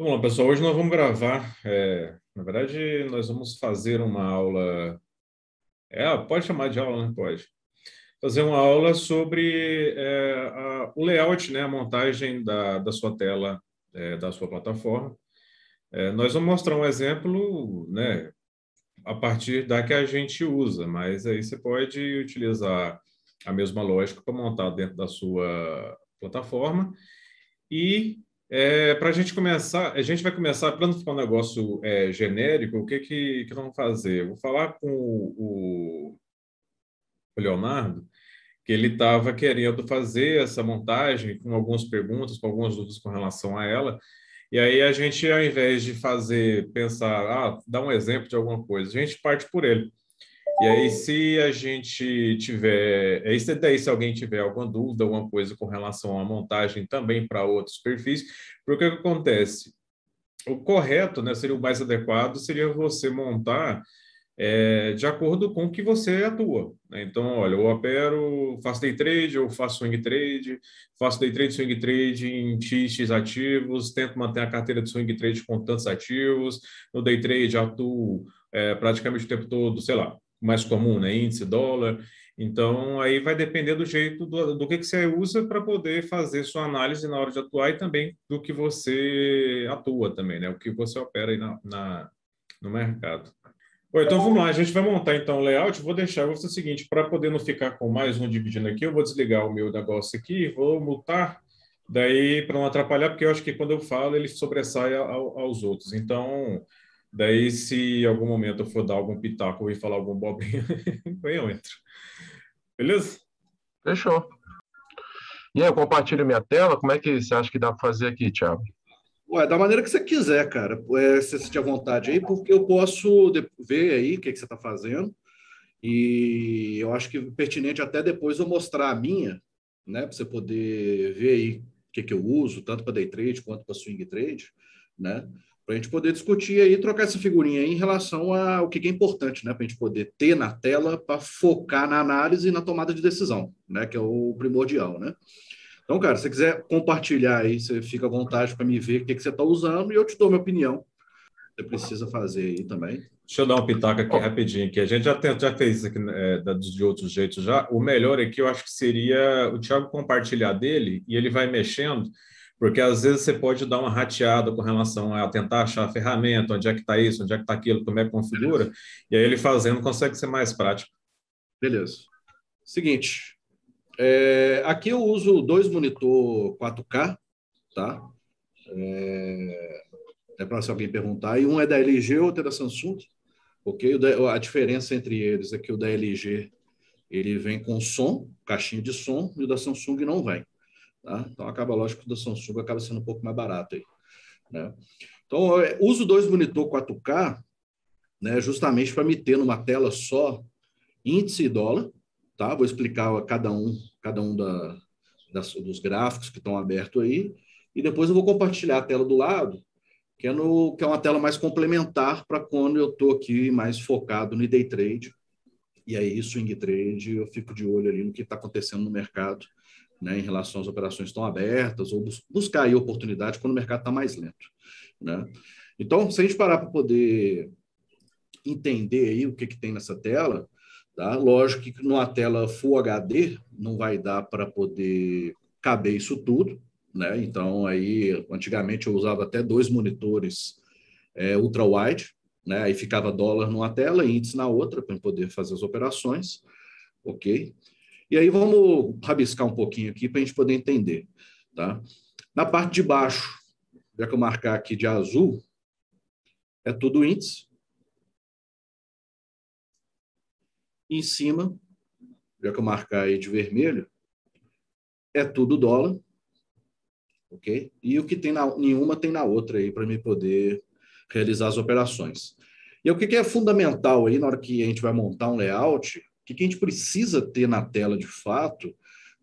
Então, vamos lá, pessoal. Hoje nós vamos gravar. É, na verdade, nós vamos fazer uma aula. É, pode chamar de aula, né? Pode. Fazer uma aula sobre é, a, o layout, né? A montagem da, da sua tela, é, da sua plataforma. É, nós vamos mostrar um exemplo, né? A partir da que a gente usa, mas aí você pode utilizar a mesma lógica para montar dentro da sua plataforma e é, para a gente começar, a gente vai começar, para não ficar um negócio é, genérico, o que, que, que vamos fazer? vou falar com o, o, o Leonardo, que ele estava querendo fazer essa montagem com algumas perguntas, com algumas dúvidas com relação a ela. E aí a gente, ao invés de fazer, pensar, ah, dar um exemplo de alguma coisa, a gente parte por ele. E aí, se a gente tiver, é isso daí, se alguém tiver alguma dúvida, alguma coisa com relação à montagem também para outros perfis, porque o que acontece? O correto, né, seria o mais adequado, seria você montar é, de acordo com o que você atua. Né? Então, olha, eu opero, faço day trade, eu faço swing trade, faço day trade, swing trade em X ativos, tento manter a carteira de swing trade com tantos ativos, no day trade atuo é, praticamente o tempo todo, sei lá, mais comum, né? Índice, dólar. Então, aí vai depender do jeito do, do que, que você usa para poder fazer sua análise na hora de atuar e também do que você atua também, né? O que você opera aí na, na no mercado. Bom, então vamos lá, a gente vai montar então o layout. Vou deixar, vou fazer o seguinte, para poder não ficar com mais um dividindo aqui, eu vou desligar o meu negócio aqui, vou mutar, daí para não atrapalhar, porque eu acho que quando eu falo ele sobressai ao, aos outros. Então, Daí, se em algum momento eu for dar algum pitaco e falar algum bobinho, eu entro. Beleza? Fechou. E aí, eu compartilho minha tela. Como é que você acha que dá para fazer aqui, Thiago? Ué, da maneira que você quiser, cara. É, se você sentir à vontade aí, porque eu posso ver aí o que, que você está fazendo. E eu acho que é pertinente até depois eu mostrar a minha, né? Para você poder ver aí o que, que eu uso, tanto para day trade quanto para swing trade, né? para a gente poder discutir aí, trocar essa figurinha aí em relação ao que é importante, né, para a gente poder ter na tela para focar na análise e na tomada de decisão, né, que é o primordial, né. Então, cara, se você quiser compartilhar aí, você fica à vontade para me ver o que, que você está usando e eu te dou minha opinião. Você precisa fazer aí também. Deixa eu dar um pitaco aqui rapidinho, que a gente já, tem, já fez isso aqui né, é, de outros jeitos já. O melhor aqui eu acho que seria o Thiago compartilhar dele e ele vai mexendo porque às vezes você pode dar uma rateada com relação a tentar achar a ferramenta, onde é que está isso, onde é que está aquilo, como é que configura, e aí ele fazendo consegue ser mais prático. Beleza. Seguinte, é, aqui eu uso dois monitor 4K, tá? É, é para se alguém perguntar, e um é da LG, outro é da Samsung, ok? A diferença entre eles é que o da LG ele vem com som, caixinha de som, e o da Samsung não vem. Tá? Então, acaba, lógico, que o da Samsung acaba sendo um pouco mais barato aí. Né? Então, é, uso dois monitor 4K, né, justamente para me ter numa tela só índice e dólar, tá? Vou explicar cada um, cada um da, das, dos gráficos que estão abertos aí, e depois eu vou compartilhar a tela do lado, que é, no, que é uma tela mais complementar para quando eu estou aqui mais focado no day trade, e aí swing trade, eu fico de olho ali no que está acontecendo no mercado, né, em relação às operações estão abertas, ou bus buscar aí oportunidade quando o mercado está mais lento. Né? Então, se a gente parar para poder entender aí o que, que tem nessa tela, tá? lógico que numa tela Full HD não vai dar para poder caber isso tudo, né? Então, aí, antigamente eu usava até dois monitores é, ultra-wide, né? Aí ficava dólar numa tela e índice na outra para poder fazer as operações, ok? E aí vamos rabiscar um pouquinho aqui para a gente poder entender. Tá? Na parte de baixo, já que eu marcar aqui de azul, é tudo índice. em cima, já que eu marcar aí de vermelho, é tudo dólar. Ok? E o que tem na nenhuma tem na outra aí para me poder realizar as operações. E o que, que é fundamental aí na hora que a gente vai montar um layout que, que a gente precisa ter na tela de fato,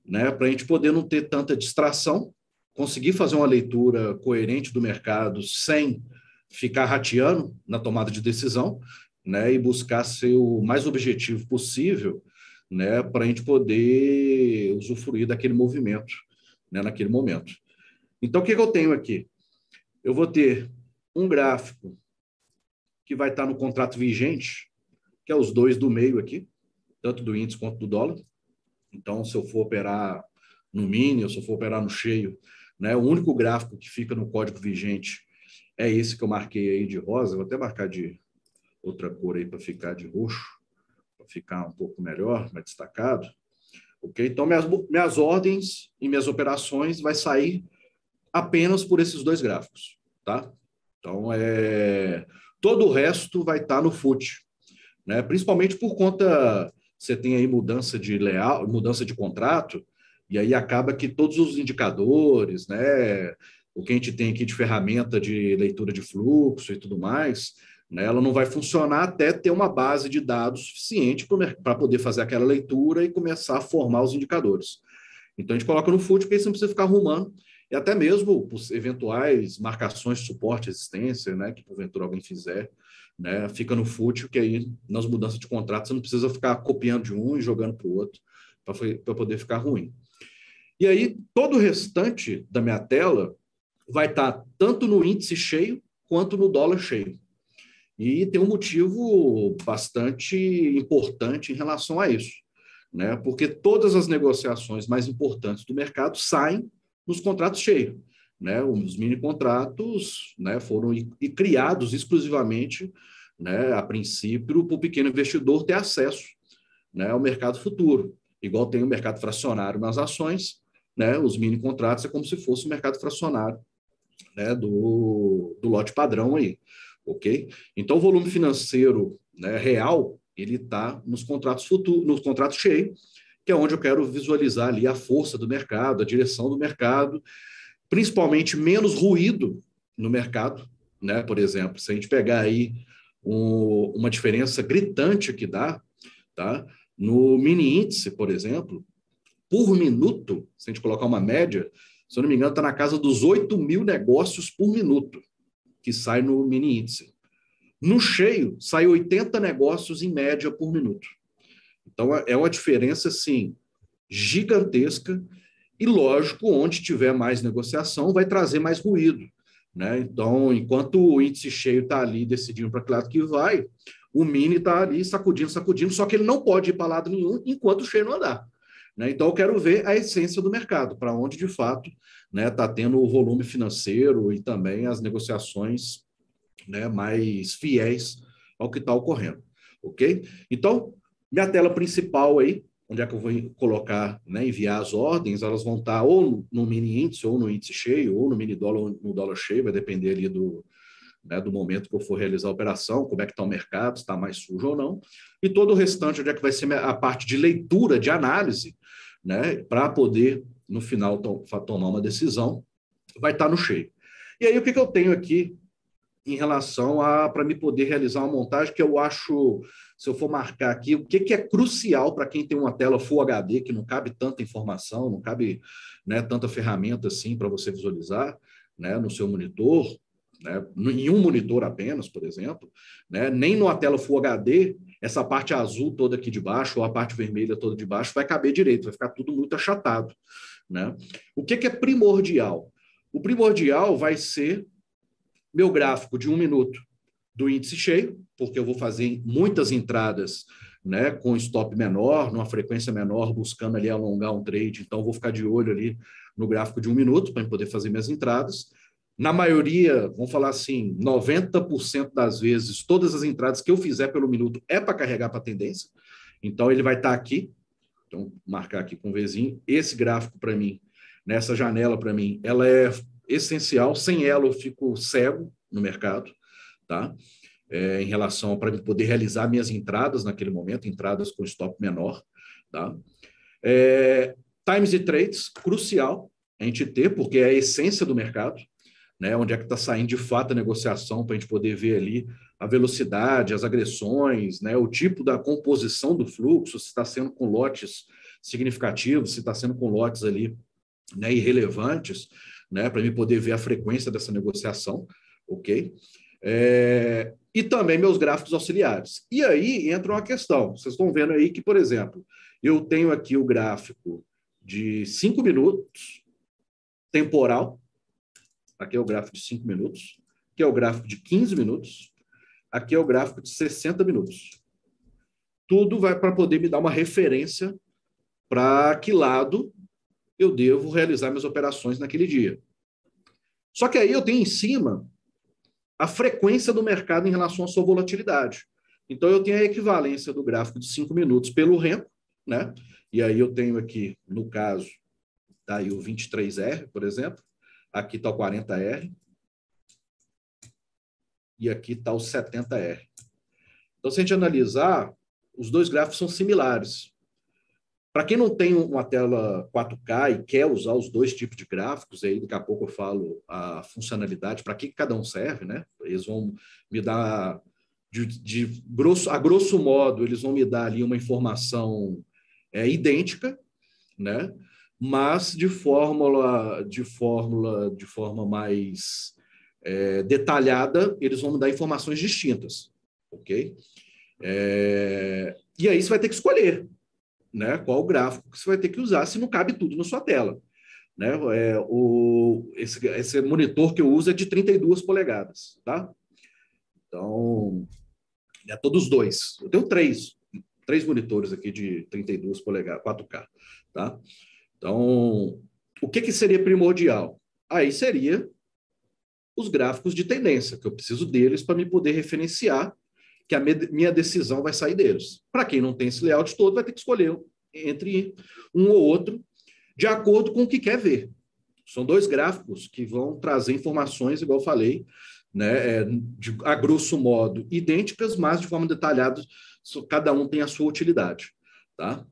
né, para a gente poder não ter tanta distração, conseguir fazer uma leitura coerente do mercado sem ficar rateando na tomada de decisão, né, e buscar ser o mais objetivo possível, né, para a gente poder usufruir daquele movimento, né, naquele momento. Então, o que, que eu tenho aqui? Eu vou ter um gráfico que vai estar no contrato vigente, que é os dois do meio aqui, tanto do índice quanto do dólar. Então, se eu for operar no mini, ou se eu for operar no cheio, né, o único gráfico que fica no código vigente é esse que eu marquei aí de rosa. Vou até marcar de outra cor aí para ficar de roxo, para ficar um pouco melhor, mais destacado. Ok? Então, minhas, minhas ordens e minhas operações vai sair apenas por esses dois gráficos, tá? Então, é... todo o resto vai estar tá no FUT, né? principalmente por conta você tem aí mudança de leal, mudança de contrato, e aí acaba que todos os indicadores, né, o que a gente tem aqui de ferramenta de leitura de fluxo e tudo mais, né, ela não vai funcionar até ter uma base de dados suficiente para poder fazer aquela leitura e começar a formar os indicadores. Então a gente coloca no FUT, porque você não precisa ficar arrumando, e até mesmo por eventuais marcações de suporte à existência, né, que porventura alguém fizer né? Fica no fútil, que aí nas mudanças de contrato você não precisa ficar copiando de um e jogando para o outro para poder ficar ruim. E aí todo o restante da minha tela vai estar tá tanto no índice cheio quanto no dólar cheio. E tem um motivo bastante importante em relação a isso, né? Porque todas as negociações mais importantes do mercado saem nos contratos cheios né, os mini contratos né, foram e, criados exclusivamente, né, a princípio, para o pequeno investidor ter acesso né, ao mercado futuro. Igual tem o mercado fracionário nas ações, né, os mini contratos é como se fosse o mercado fracionário né, do, do lote padrão aí, ok? Então, o volume financeiro né, real ele está nos contratos futuro, nos contratos cheios, que é onde eu quero visualizar ali a força do mercado, a direção do mercado, principalmente menos ruído no mercado, né? Por exemplo, se a gente pegar aí um, uma diferença gritante que dá, tá? No mini índice, por exemplo, por minuto, se a gente colocar uma média, se eu não me engano, está na casa dos 8 mil negócios por minuto que sai no mini índice. No cheio, sai 80 negócios em média por minuto. Então, é, é uma diferença, assim, gigantesca e, lógico, onde tiver mais negociação, vai trazer mais ruído. Né? Então, enquanto o índice cheio está ali decidindo para que lado que vai, o mini está ali sacudindo, sacudindo, só que ele não pode ir para lado nenhum enquanto o cheio não andar. Né? Então, eu quero ver a essência do mercado, para onde de fato está né, tá tendo o volume financeiro e também as negociações né, mais fiéis ao que está ocorrendo. Ok? Então, minha tela principal aí onde é que eu vou colocar, né, enviar as ordens, elas vão estar ou no mini índice, ou no índice cheio, ou no mini dólar, ou no dólar cheio, vai depender ali do, né, do momento que eu for realizar a operação, como é que está o mercado, se está mais sujo ou não, e todo o restante, onde é que vai ser a parte de leitura, de análise, né, para poder, no final, to tomar uma decisão, vai estar tá no cheio. E aí, o que, que eu tenho aqui em relação a para me poder realizar uma montagem que eu acho, se eu for marcar aqui, o que, que é crucial para quem tem uma tela Full HD que não cabe tanta informação, não cabe né, tanta ferramenta assim para você visualizar né, no seu monitor, né, em um monitor apenas, por exemplo, né, nem numa tela Full HD essa parte azul toda aqui de baixo ou a parte vermelha toda de baixo vai caber direito, vai ficar tudo muito achatado, né? O que, que é primordial? O primordial vai ser meu gráfico de um minuto do índice cheio, porque eu vou fazer muitas entradas né, com stop menor, numa frequência menor, buscando ali alongar um trade. Então, vou ficar de olho ali no gráfico de um minuto para poder fazer minhas entradas. Na maioria, vamos falar assim, 90% das vezes, todas as entradas que eu fizer pelo minuto é para carregar para tendência. Então, ele vai estar tá aqui. Então, marcar aqui com o um Vzinho. Esse gráfico, para mim, nessa janela, para mim, ela é essencial. Sem ela, eu fico cego no mercado, tá? É, em relação para poder realizar minhas entradas naquele momento, entradas com stop menor, tá? É, times e trades, crucial a gente ter, porque é a essência do mercado, né? Onde é que está saindo de fato a negociação para a gente poder ver ali a velocidade, as agressões, né? O tipo da composição do fluxo, se está sendo com lotes significativos, se está sendo com lotes ali né, irrelevantes né, para mim poder ver a frequência dessa negociação, ok? É, e também meus gráficos auxiliares. E aí entra uma questão. Vocês estão vendo aí que, por exemplo, eu tenho aqui o gráfico de 5 minutos temporal. Aqui é o gráfico de 5 minutos. Aqui é o gráfico de 15 minutos. Aqui é o gráfico de 60 minutos. Tudo vai para poder me dar uma referência para que lado eu devo realizar minhas operações naquele dia. Só que aí eu tenho em cima a frequência do mercado em relação à sua volatilidade. Então eu tenho a equivalência do gráfico de 5 minutos pelo REMCO, né? E aí eu tenho aqui, no caso, tá aí o 23R, por exemplo, aqui está o 40R e aqui está o 70R. Então, se a gente analisar, os dois gráficos são similares. Para quem não tem uma tela 4K e quer usar os dois tipos de gráficos, aí daqui a pouco eu falo a funcionalidade, para que cada um serve, né? Eles vão me dar, de, de, grosso, a grosso modo, eles vão me dar ali uma informação é, idêntica, né? Mas de fórmula, de fórmula, de forma mais é, detalhada, eles vão me dar informações distintas, ok? É, e aí você vai ter que escolher né? Qual o gráfico que você vai ter que usar se não cabe tudo na sua tela, né? É, o, esse, esse monitor que eu uso é de 32 polegadas, tá? Então, é todos dois. Eu tenho três, três monitores aqui de 32 polegadas, 4K, tá? Então, o que, que seria primordial? Aí seria os gráficos de tendência, que eu preciso deles para me poder referenciar que a minha decisão vai sair deles. Para quem não tem esse layout todo, vai ter que escolher entre um ou outro, de acordo com o que quer ver. São dois gráficos que vão trazer informações, igual falei, né, é, de, a grosso modo idênticas, mas de forma detalhada, cada um tem a sua utilidade. Tá?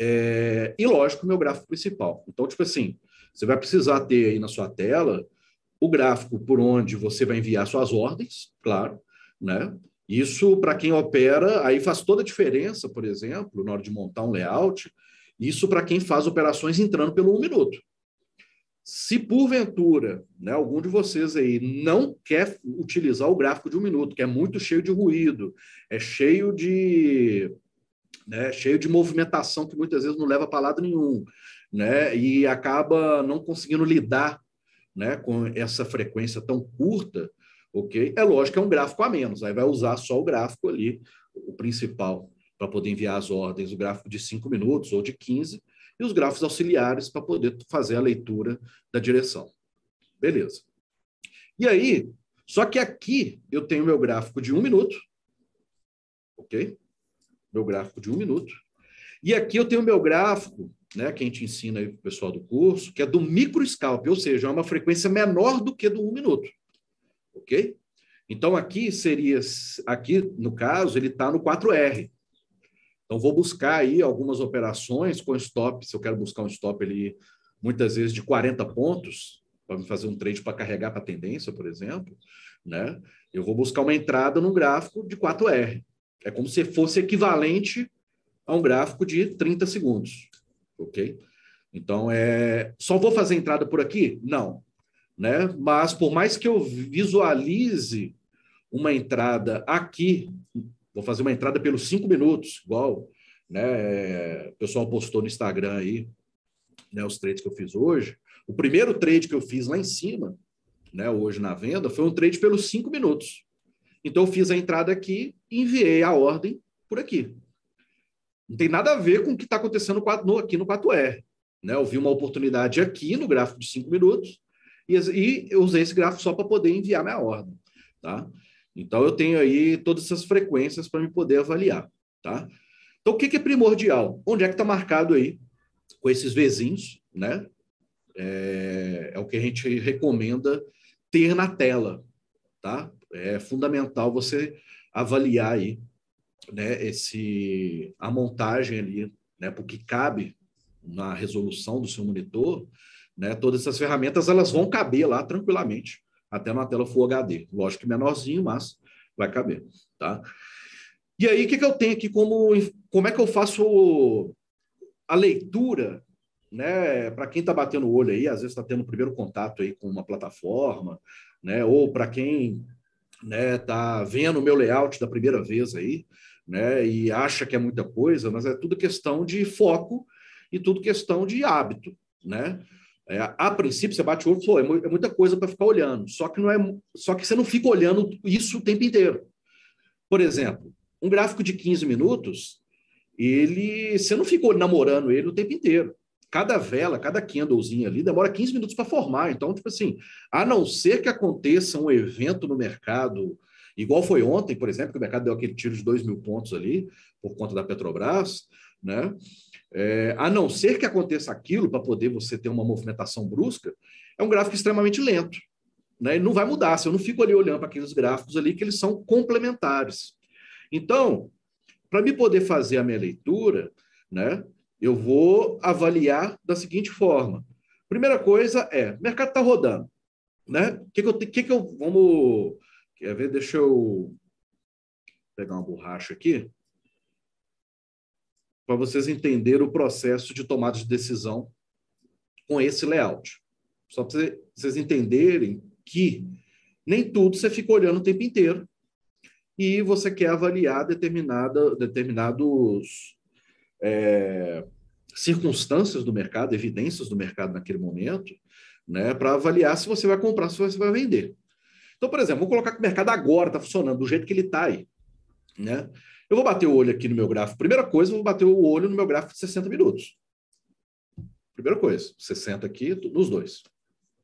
É, e lógico, meu gráfico principal. Então, tipo assim, você vai precisar ter aí na sua tela o gráfico por onde você vai enviar suas ordens, claro, né? Isso, para quem opera, aí faz toda a diferença, por exemplo, na hora de montar um layout, isso para quem faz operações entrando pelo um minuto. Se porventura né, algum de vocês aí não quer utilizar o gráfico de um minuto, que é muito cheio de ruído, é cheio de né, cheio de movimentação que muitas vezes não leva para lado nenhum, né, e acaba não conseguindo lidar né, com essa frequência tão curta, ok? É lógico que é um gráfico a menos, aí vai usar só o gráfico ali, o principal, para poder enviar as ordens, o gráfico de 5 minutos ou de 15, e os gráficos auxiliares para poder fazer a leitura da direção. Beleza. E aí, só que aqui eu tenho meu gráfico de 1 um minuto, ok? Meu gráfico de 1 um minuto. E aqui eu tenho meu gráfico, né, que a gente ensina aí para o pessoal do curso, que é do microscalp, ou seja, é uma frequência menor do que do 1 um minuto ok? Então, aqui seria, aqui no caso, ele está no 4R. Então, vou buscar aí algumas operações com stop, se eu quero buscar um stop ali, muitas vezes de 40 pontos, para fazer um trade para carregar para tendência, por exemplo, né? Eu vou buscar uma entrada num gráfico de 4R. É como se fosse equivalente a um gráfico de 30 segundos, ok? Então, é... só vou fazer entrada por aqui? Não né? Mas por mais que eu visualize uma entrada aqui, vou fazer uma entrada pelos cinco minutos, igual, né? O pessoal postou no Instagram aí, né? Os trades que eu fiz hoje. O primeiro trade que eu fiz lá em cima, né? Hoje na venda, foi um trade pelos cinco minutos. Então eu fiz a entrada aqui, enviei a ordem por aqui. Não tem nada a ver com o que está acontecendo aqui no 4R. Né? Eu vi uma oportunidade aqui no gráfico de cinco minutos, e, e eu usei esse gráfico só para poder enviar minha ordem, tá? Então, eu tenho aí todas essas frequências para me poder avaliar, tá? Então, o que, que é primordial? Onde é que está marcado aí com esses vizinhos, né? É, é, o que a gente recomenda ter na tela, tá? É fundamental você avaliar aí, né, esse, a montagem ali, né, porque cabe na resolução do seu monitor, né? Todas essas ferramentas elas vão caber lá tranquilamente, até numa tela Full HD. Lógico que menorzinho, mas vai caber. Tá? E aí, o que, que eu tenho aqui como. Como é que eu faço a leitura né, para quem está batendo o olho aí, às vezes está tendo o primeiro contato aí com uma plataforma, né, ou para quem está né, tá vendo o meu layout da primeira vez aí, né, e acha que é muita coisa, mas é tudo questão de foco e tudo questão de hábito, né? É, a princípio, você bate o olho e é, é muita coisa para ficar olhando. Só que, não é, só que você não fica olhando isso o tempo inteiro. Por exemplo, um gráfico de 15 minutos, ele você não ficou namorando ele o tempo inteiro. Cada vela, cada candlezinha ali demora 15 minutos para formar. Então, tipo assim, a não ser que aconteça um evento no mercado, igual foi ontem, por exemplo, que o mercado deu aquele tiro de 2 mil pontos ali, por conta da Petrobras, né? É, a não ser que aconteça aquilo para poder você ter uma movimentação brusca, é um gráfico extremamente lento. Né? não vai mudar, se eu não fico ali olhando para aqueles gráficos ali, que eles são complementares. Então, para me poder fazer a minha leitura, né, eu vou avaliar da seguinte forma. Primeira coisa é, o mercado está rodando. Né? Que que eu, que que eu vamos, quer ver, deixa eu pegar uma borracha aqui para vocês entenderem o processo de tomada de decisão com esse layout. Só para vocês entenderem que nem tudo você fica olhando o tempo inteiro e você quer avaliar determinada, determinados é, circunstâncias do mercado, evidências do mercado naquele momento, né, para avaliar se você vai comprar, se você vai vender. Então, por exemplo, vou colocar que o mercado agora está funcionando do jeito que ele está aí, né? Eu vou bater o olho aqui no meu gráfico. Primeira coisa, eu vou bater o olho no meu gráfico de 60 minutos. Primeira coisa, 60 aqui nos dois.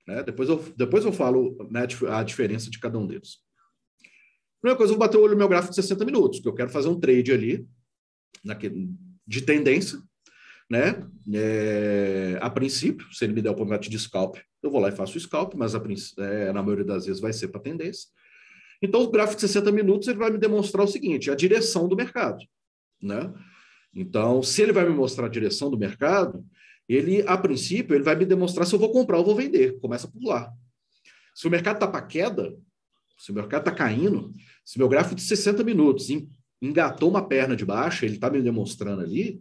Né? Depois, eu, depois eu falo né, a diferença de cada um deles. Primeira coisa, eu vou bater o olho no meu gráfico de 60 minutos, que eu quero fazer um trade ali naquele, de tendência, né? É, a princípio, se ele me der o oportunidade de scalp, eu vou lá e faço o scalp, mas a, é, na maioria das vezes vai ser para tendência. Então, o gráfico de 60 minutos ele vai me demonstrar o seguinte: a direção do mercado. Né? Então, se ele vai me mostrar a direção do mercado, ele, a princípio, ele vai me demonstrar se eu vou comprar ou vou vender. Começa por lá. Se o mercado está para queda, se o mercado está caindo, se meu gráfico de 60 minutos engatou uma perna de baixo, ele está me demonstrando ali,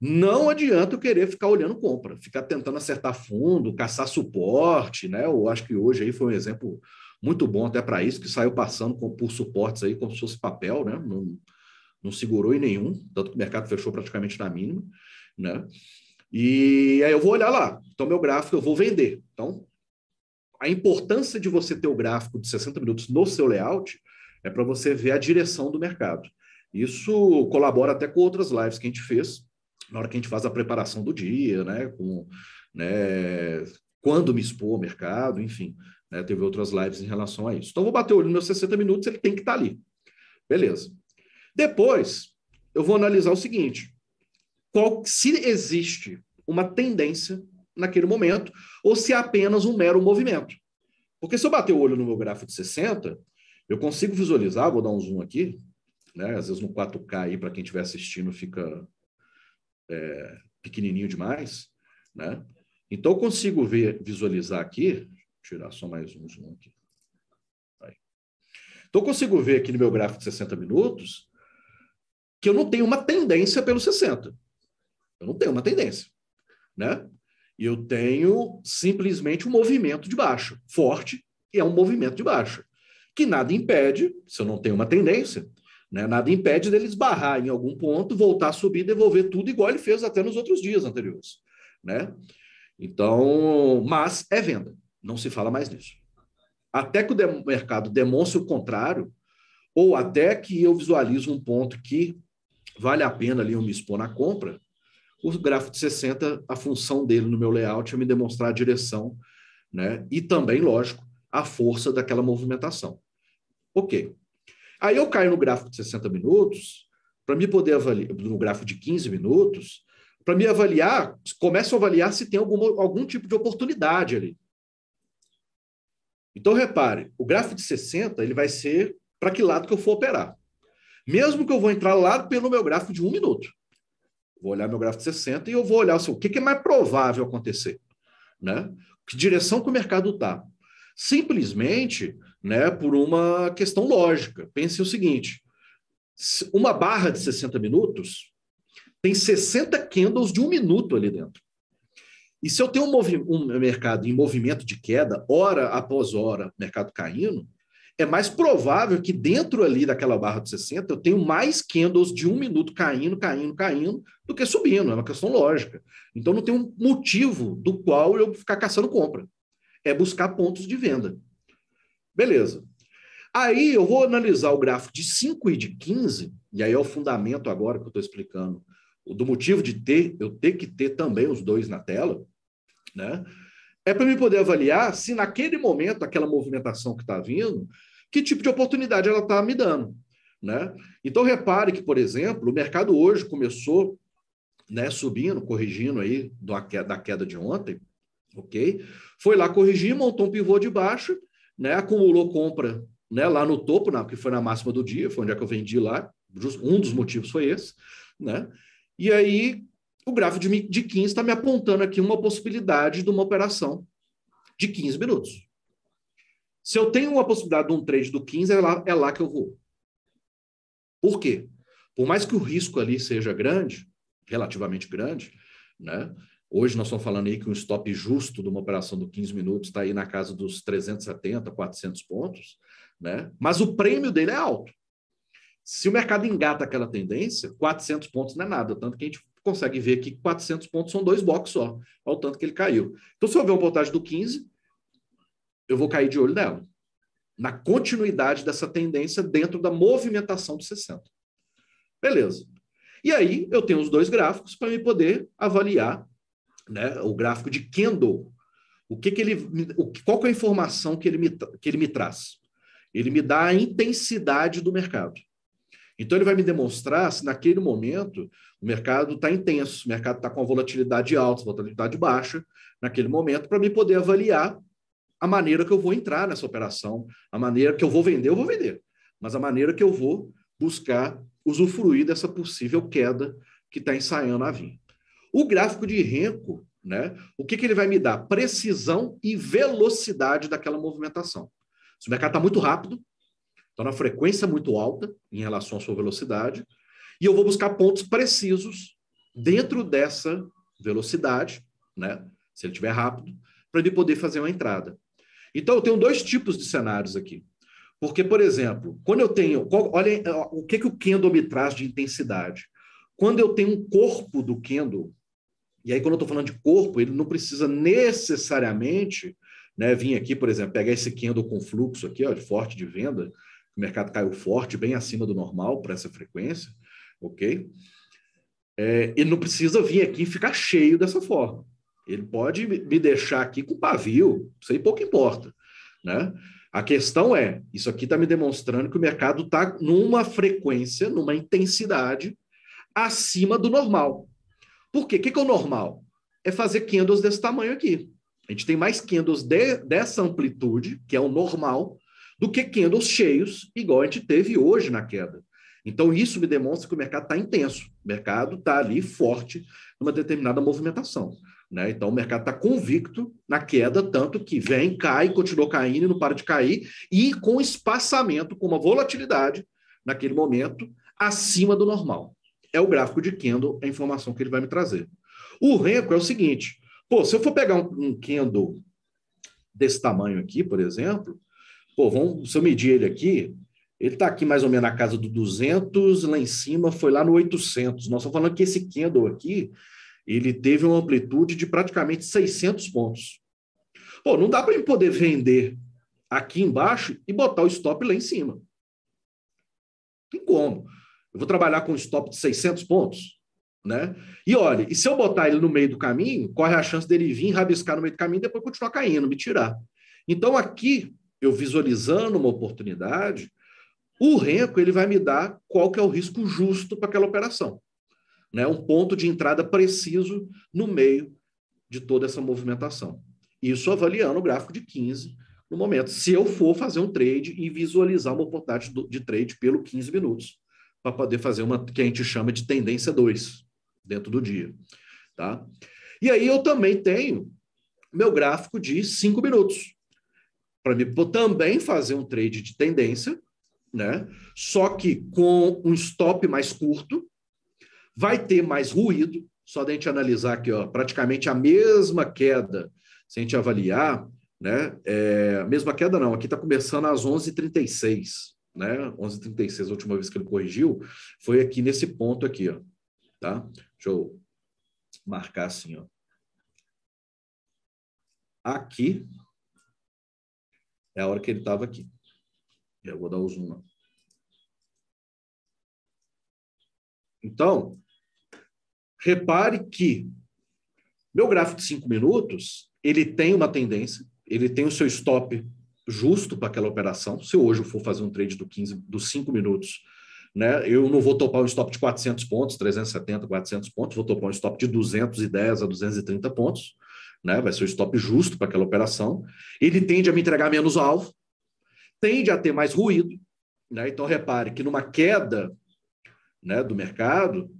não adianta eu querer ficar olhando compra, ficar tentando acertar fundo, caçar suporte, né? Eu acho que hoje aí foi um exemplo muito bom até para isso, que saiu passando com, por suportes aí como se fosse papel, né? Não, não segurou em nenhum, tanto que o mercado fechou praticamente na mínima, né? E aí eu vou olhar lá, então meu gráfico eu vou vender. Então, a importância de você ter o gráfico de 60 minutos no seu layout é para você ver a direção do mercado. Isso colabora até com outras lives que a gente fez, na hora que a gente faz a preparação do dia, né? Com, né? Quando me expor ao mercado, enfim. Né? Teve outras lives em relação a isso. Então, vou bater o olho nos meus 60 minutos, ele tem que estar tá ali. Beleza. Depois, eu vou analisar o seguinte: qual, se existe uma tendência naquele momento, ou se é apenas um mero movimento. Porque se eu bater o olho no meu gráfico de 60, eu consigo visualizar, vou dar um zoom aqui, né? às vezes no 4K aí, para quem estiver assistindo, fica é, pequenininho demais, né? Então, eu consigo ver, visualizar aqui tirar só mais um zoom aqui. Aí. Então, eu consigo ver aqui no meu gráfico de 60 minutos que eu não tenho uma tendência pelo 60. Eu não tenho uma tendência, né? Eu tenho simplesmente um movimento de baixo, forte, e é um movimento de baixo, que nada impede, se eu não tenho uma tendência, né, nada impede dele esbarrar em algum ponto, voltar a subir, devolver tudo igual ele fez até nos outros dias anteriores, né? Então, mas é venda. Não se fala mais nisso. Até que o mercado demonstre o contrário, ou até que eu visualizo um ponto que vale a pena ali eu me expor na compra, o gráfico de 60, a função dele no meu layout é me demonstrar a direção, né? E também, lógico, a força daquela movimentação. Ok. Aí eu caio no gráfico de 60 minutos, para me poder avaliar, no gráfico de 15 minutos, para me avaliar, começo a avaliar se tem alguma, algum tipo de oportunidade ali. Então, repare, o gráfico de 60 ele vai ser para que lado que eu for operar. Mesmo que eu vou entrar lá pelo meu gráfico de um minuto. Vou olhar meu gráfico de 60 e eu vou olhar assim, o que, é mais provável acontecer. Né? Que direção que o mercado está. Simplesmente né, por uma questão lógica. Pense o seguinte, uma barra de 60 minutos tem 60 candles de um minuto ali dentro. E se eu tenho um, um, mercado em movimento de queda, hora após hora, mercado caindo, é mais provável que dentro ali daquela barra de 60 eu tenho mais candles de um minuto caindo, caindo, caindo, do que subindo. É uma questão lógica. Então não tem um motivo do qual eu ficar caçando compra. É buscar pontos de venda. Beleza. Aí eu vou analisar o gráfico de 5 e de 15, e aí é o fundamento agora que eu estou explicando, do motivo de ter, eu ter que ter também os dois na tela né? É para me poder avaliar se naquele momento, aquela movimentação que está vindo, que tipo de oportunidade ela está me dando, né? Então repare que, por exemplo, o mercado hoje começou, né, subindo, corrigindo aí da queda, de ontem, ok? Foi lá corrigir, montou um pivô de baixo, né? Acumulou compra, né? Lá no topo, na, que foi na máxima do dia, foi onde é que eu vendi lá. Um dos motivos foi esse, né? E aí o gráfico de 15 está me apontando aqui uma possibilidade de uma operação de 15 minutos. Se eu tenho uma possibilidade de um trade do 15, é lá, é lá que eu vou. Por quê? Por mais que o risco ali seja grande, relativamente grande, né? Hoje nós estamos falando aí que um stop justo de uma operação do 15 minutos está aí na casa dos 370, 400 pontos, né? Mas o prêmio dele é alto. Se o mercado engata aquela tendência, 400 pontos não é nada, tanto que a gente consegue ver que 400 pontos são dois blocos só. Olha o tanto que ele caiu. Então, se eu ver uma voltagem do 15, eu vou cair de olho nela. Na continuidade dessa tendência dentro da movimentação do 60. Beleza. E aí, eu tenho os dois gráficos para me poder avaliar né, o gráfico de Kendall. O que, que ele, o, qual que é a informação que ele, me, que ele me traz? Ele me dá a intensidade do mercado. Então, ele vai me demonstrar se naquele momento o mercado está intenso, o mercado está com a volatilidade alta, volatilidade baixa, naquele momento, para me poder avaliar a maneira que eu vou entrar nessa operação, a maneira que eu vou vender, eu vou vender, mas a maneira que eu vou buscar usufruir dessa possível queda que está ensaiando a vir. O gráfico de Renko, né, o que, que ele vai me dar? Precisão e velocidade daquela movimentação. Se o mercado está muito rápido, então, na frequência muito alta em relação à sua velocidade, e eu vou buscar pontos precisos dentro dessa velocidade, né? Se ele estiver rápido, para ele poder fazer uma entrada. Então, eu tenho dois tipos de cenários aqui. Porque, por exemplo, quando eu tenho. Qual, olha é, o que, que o Kendo me traz de intensidade. Quando eu tenho um corpo do Kendo, e aí quando eu estou falando de corpo, ele não precisa necessariamente né, vir aqui, por exemplo, pegar esse Kendo com fluxo aqui, ó, de forte de venda, o mercado caiu forte, bem acima do normal para essa frequência, ok? É, ele não precisa vir aqui e ficar cheio dessa forma. Ele pode me deixar aqui com pavio, isso aí pouco importa, né? A questão é, isso aqui está me demonstrando que o mercado está numa frequência, numa intensidade acima do normal. Por quê? O que, que é o normal? É fazer candles desse tamanho aqui. A gente tem mais candles de, dessa amplitude, que é o normal, do que candles cheios, igual a gente teve hoje na queda. Então, isso me demonstra que o mercado está intenso, o mercado está ali forte numa determinada movimentação. Né? Então, o mercado está convicto na queda, tanto que vem, cai, continua caindo e não para de cair, e com espaçamento, com uma volatilidade, naquele momento, acima do normal. É o gráfico de candle, é a informação que ele vai me trazer. O Renko é o seguinte, pô, se eu for pegar um, um candle desse tamanho aqui, por exemplo, Pô, vamos, se eu medir ele aqui, ele está aqui mais ou menos na casa do 200, lá em cima foi lá no 800. Nós estamos falando que esse candle aqui, ele teve uma amplitude de praticamente 600 pontos. Pô, não dá para ele poder vender aqui embaixo e botar o stop lá em cima. Não tem como. Eu vou trabalhar com um stop de 600 pontos, né? E olha, e se eu botar ele no meio do caminho, corre a chance dele vir, rabiscar no meio do caminho e depois continuar caindo, me tirar. Então aqui eu visualizando uma oportunidade, o renko ele vai me dar qual que é o risco justo para aquela operação. Né? Um ponto de entrada preciso no meio de toda essa movimentação. Isso avaliando o gráfico de 15 no momento. Se eu for fazer um trade e visualizar uma oportunidade de trade pelo 15 minutos, para poder fazer uma que a gente chama de tendência 2 dentro do dia. Tá? E aí eu também tenho meu gráfico de 5 minutos para mim também fazer um trade de tendência, né? Só que com um stop mais curto, vai ter mais ruído. Só da gente analisar aqui, ó, praticamente a mesma queda, se a gente avaliar, né? É, mesma queda não, aqui está começando às 11h36, né? 11h36, a última vez que ele corrigiu, foi aqui nesse ponto aqui, ó, tá? Deixa eu marcar assim, ó. Aqui, é a hora que ele estava aqui. Eu vou dar o zoom lá. Então, repare que meu gráfico de 5 minutos, ele tem uma tendência, ele tem o seu stop justo para aquela operação. Se hoje eu for fazer um trade do 15, dos 5 minutos, né, eu não vou topar um stop de 400 pontos, 370, 400 pontos, vou topar um stop de 210 a 230 pontos né? vai ser o stop justo para aquela operação. Ele tende a me entregar menos alvo, tende a ter mais ruído. Né? Então, repare que numa queda né, do mercado,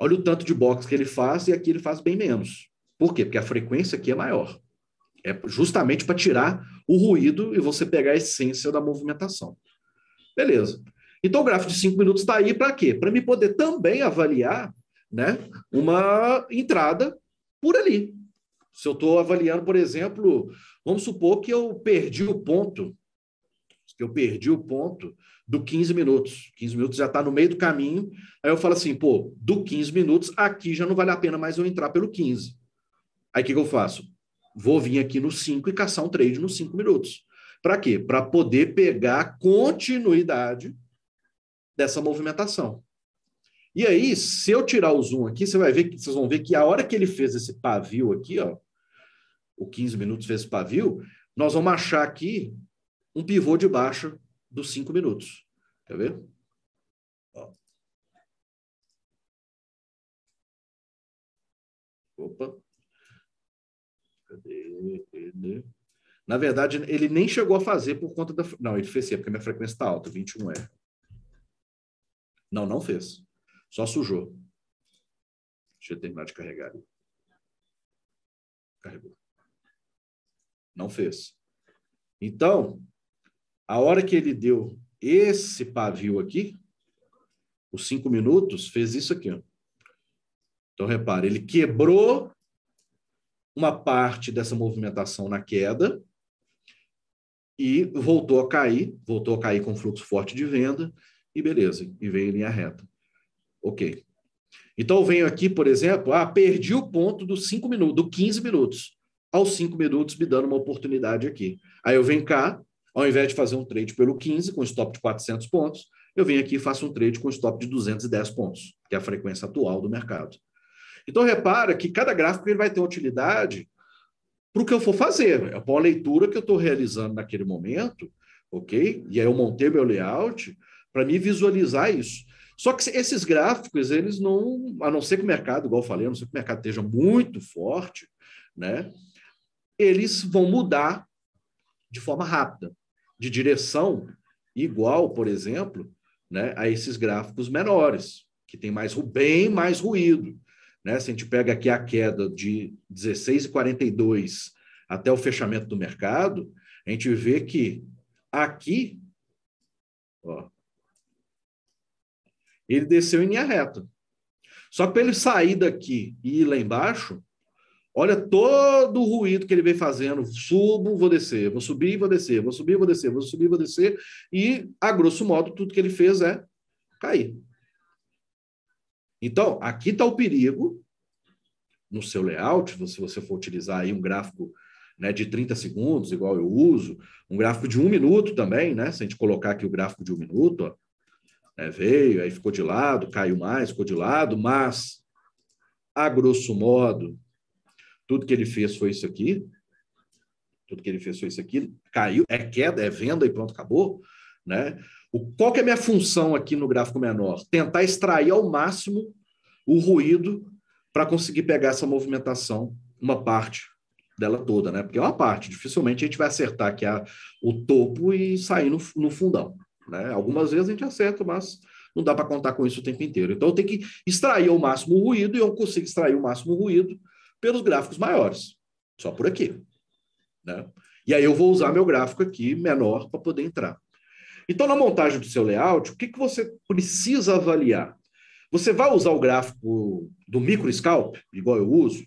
olha o tanto de box que ele faz e aqui ele faz bem menos. Por quê? Porque a frequência aqui é maior. É justamente para tirar o ruído e você pegar a essência da movimentação. Beleza. Então, o gráfico de 5 minutos está aí para quê? Para me poder também avaliar né, uma entrada por ali. Se eu estou avaliando, por exemplo, vamos supor que eu perdi o ponto, que eu perdi o ponto do 15 minutos. 15 minutos já está no meio do caminho. Aí eu falo assim, pô, do 15 minutos aqui já não vale a pena mais eu entrar pelo 15. Aí o que, que eu faço? Vou vir aqui no 5 e caçar um trade nos 5 minutos. Para quê? Para poder pegar continuidade dessa movimentação. E aí, se eu tirar o zoom aqui, você vai ver que vocês vão ver que a hora que ele fez esse pavio aqui, ó, ou 15 minutos vezes pavio, nós vamos achar aqui um pivô de baixa dos 5 minutos. Quer ver? Ó. Opa. Cadê? Cadê? Na verdade, ele nem chegou a fazer por conta da. Não, ele fez sim, é porque minha frequência está alta, 21 é. Não, não fez. Só sujou. Deixa eu terminar de carregar. Carregou. Não fez. Então, a hora que ele deu esse pavio aqui, os cinco minutos, fez isso aqui. Ó. Então, repare, ele quebrou uma parte dessa movimentação na queda e voltou a cair, voltou a cair com fluxo forte de venda e beleza, e veio em linha reta. Ok. Então, eu venho aqui, por exemplo, ah, perdi o ponto dos 5 minutos, do 15 minutos aos 5 minutos me dando uma oportunidade aqui. Aí eu venho cá, ao invés de fazer um trade pelo 15 com stop de 400 pontos, eu venho aqui e faço um trade com stop de 210 pontos, que é a frequência atual do mercado. Então repara que cada gráfico ele vai ter utilidade para o que eu for fazer, é para leitura que eu estou realizando naquele momento, ok? E aí eu montei meu layout para me visualizar isso. Só que esses gráficos, eles não, a não ser que o mercado, igual eu falei, a não ser que o mercado esteja muito forte, né? eles vão mudar de forma rápida, de direção igual, por exemplo, né, a esses gráficos menores, que tem mais, bem mais ruído. Né? Se a gente pega aqui a queda de 16,42 até o fechamento do mercado, a gente vê que aqui ó, ele desceu em linha reta. Só que para ele sair daqui e ir lá embaixo, Olha todo o ruído que ele vem fazendo. Subo, vou descer, vou subir, vou descer, vou subir, vou descer, vou subir, vou descer. E, a grosso modo, tudo que ele fez é cair. Então, aqui está o perigo no seu layout, se você for utilizar aí um gráfico né, de 30 segundos, igual eu uso, um gráfico de um minuto também, né? Se a gente colocar aqui o gráfico de um minuto, ó, né, veio, aí ficou de lado, caiu mais, ficou de lado, mas, a grosso modo, tudo que ele fez foi isso aqui. Tudo que ele fez foi isso aqui. Caiu, é queda, é venda e pronto, acabou. Né? O, qual que é a minha função aqui no gráfico menor? Tentar extrair ao máximo o ruído para conseguir pegar essa movimentação, uma parte dela toda, né? Porque é uma parte, dificilmente a gente vai acertar aqui a, o topo e sair no, no fundão. Né? Algumas vezes a gente acerta, mas não dá para contar com isso o tempo inteiro. Então eu tenho que extrair ao máximo o ruído, e eu consigo extrair o máximo o ruído pelos gráficos maiores, só por aqui. Né? E aí eu vou usar meu gráfico aqui menor para poder entrar. Então, na montagem do seu layout, o que, que você precisa avaliar? Você vai usar o gráfico do micro scalp, igual eu uso,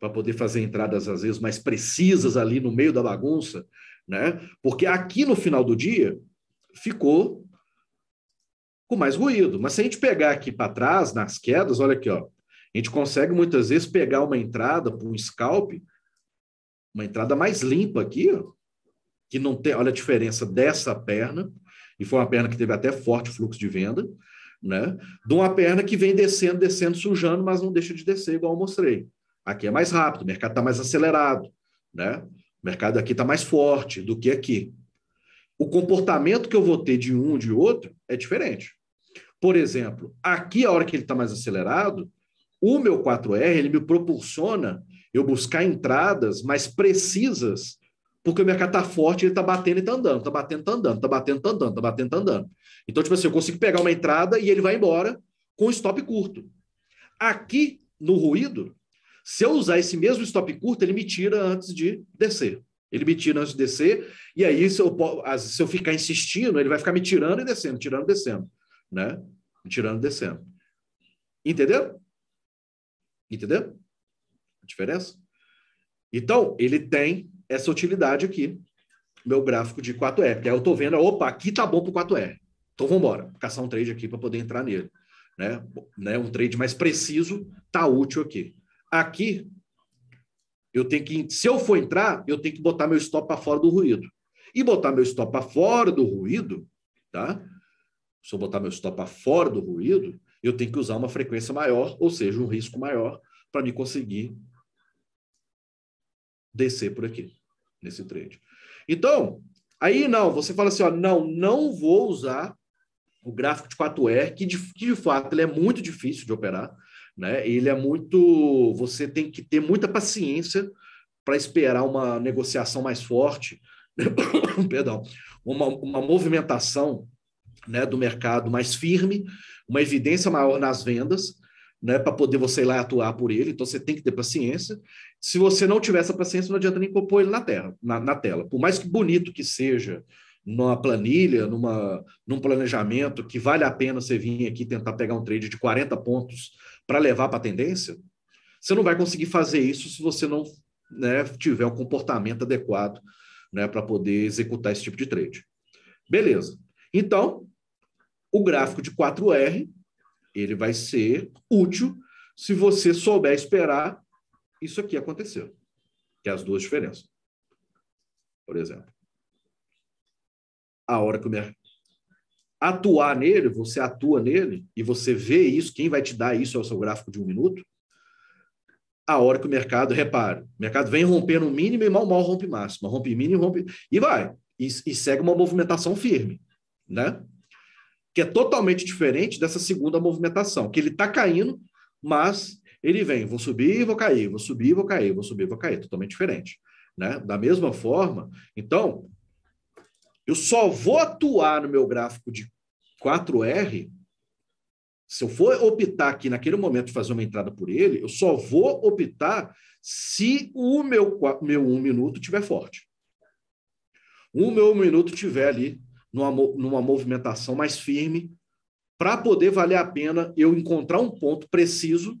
para poder fazer entradas às vezes mais precisas ali no meio da bagunça, né? Porque aqui no final do dia ficou com mais ruído. Mas se a gente pegar aqui para trás, nas quedas, olha aqui, ó. A gente consegue muitas vezes pegar uma entrada para um scalp, uma entrada mais limpa aqui, ó, que não tem, olha a diferença dessa perna, e foi uma perna que teve até forte fluxo de venda, né? De uma perna que vem descendo, descendo, sujando, mas não deixa de descer, igual eu mostrei. Aqui é mais rápido, o mercado está mais acelerado, né? O mercado aqui está mais forte do que aqui. O comportamento que eu vou ter de um de outro é diferente. Por exemplo, aqui a hora que ele está mais acelerado, o meu 4R, ele me proporciona eu buscar entradas mais precisas, porque o mercado está forte, ele está batendo e está andando, está batendo, está andando, está batendo, está andando, está batendo, está andando. Então, tipo assim, eu consigo pegar uma entrada e ele vai embora com stop curto. Aqui, no ruído, se eu usar esse mesmo stop curto, ele me tira antes de descer. Ele me tira antes de descer, e aí, se eu, se eu ficar insistindo, ele vai ficar me tirando e descendo, tirando e descendo, né? Me tirando e descendo. Entendeu? Entendeu? A diferença? Então, ele tem essa utilidade aqui, meu gráfico de 4R. Que aí eu estou vendo, opa, aqui tá bom para 4R. Então vamos embora, caçar um trade aqui para poder entrar nele. Né? né? Um trade mais preciso tá útil aqui. Aqui, eu tenho que, se eu for entrar, eu tenho que botar meu stop para fora do ruído. E botar meu stop para fora do ruído, tá? Se eu botar meu stop para fora do ruído, eu tenho que usar uma frequência maior, ou seja, um risco maior, para me conseguir descer por aqui, nesse trade. Então, aí não, você fala assim, ó, não, não vou usar o gráfico de 4R, que de, que de fato ele é muito difícil de operar, né? Ele é muito, você tem que ter muita paciência para esperar uma negociação mais forte, perdão, uma, uma movimentação né, do mercado mais firme, uma evidência maior nas vendas, né, para poder você ir lá e atuar por ele. Então você tem que ter paciência. Se você não tiver essa paciência, não adianta nem compor ele na, terra, na, na tela. Por mais que bonito que seja numa planilha, numa, num planejamento que vale a pena você vir aqui tentar pegar um trade de 40 pontos para levar para a tendência, você não vai conseguir fazer isso se você não né, tiver um comportamento adequado né, para poder executar esse tipo de trade. Beleza. Então, o gráfico de 4R, ele vai ser útil se você souber esperar isso aqui acontecer, que é as duas diferenças. Por exemplo, a hora que o mercado atuar nele, você atua nele e você vê isso, quem vai te dar isso é o seu gráfico de um minuto, a hora que o mercado, repare, o mercado vem rompendo o mínimo e mal, mal rompe máximo, rompe mínimo e rompe, e vai, e, e segue uma movimentação firme né? Que é totalmente diferente dessa segunda movimentação, que ele está caindo, mas ele vem, vou subir, vou cair, vou subir, vou cair, vou subir, vou cair, totalmente diferente, né? Da mesma forma, então eu só vou atuar no meu gráfico de 4R se eu for optar aqui naquele momento de fazer uma entrada por ele, eu só vou optar se o meu, meu um minuto tiver forte. O meu um minuto tiver ali numa, numa movimentação mais firme, para poder valer a pena eu encontrar um ponto preciso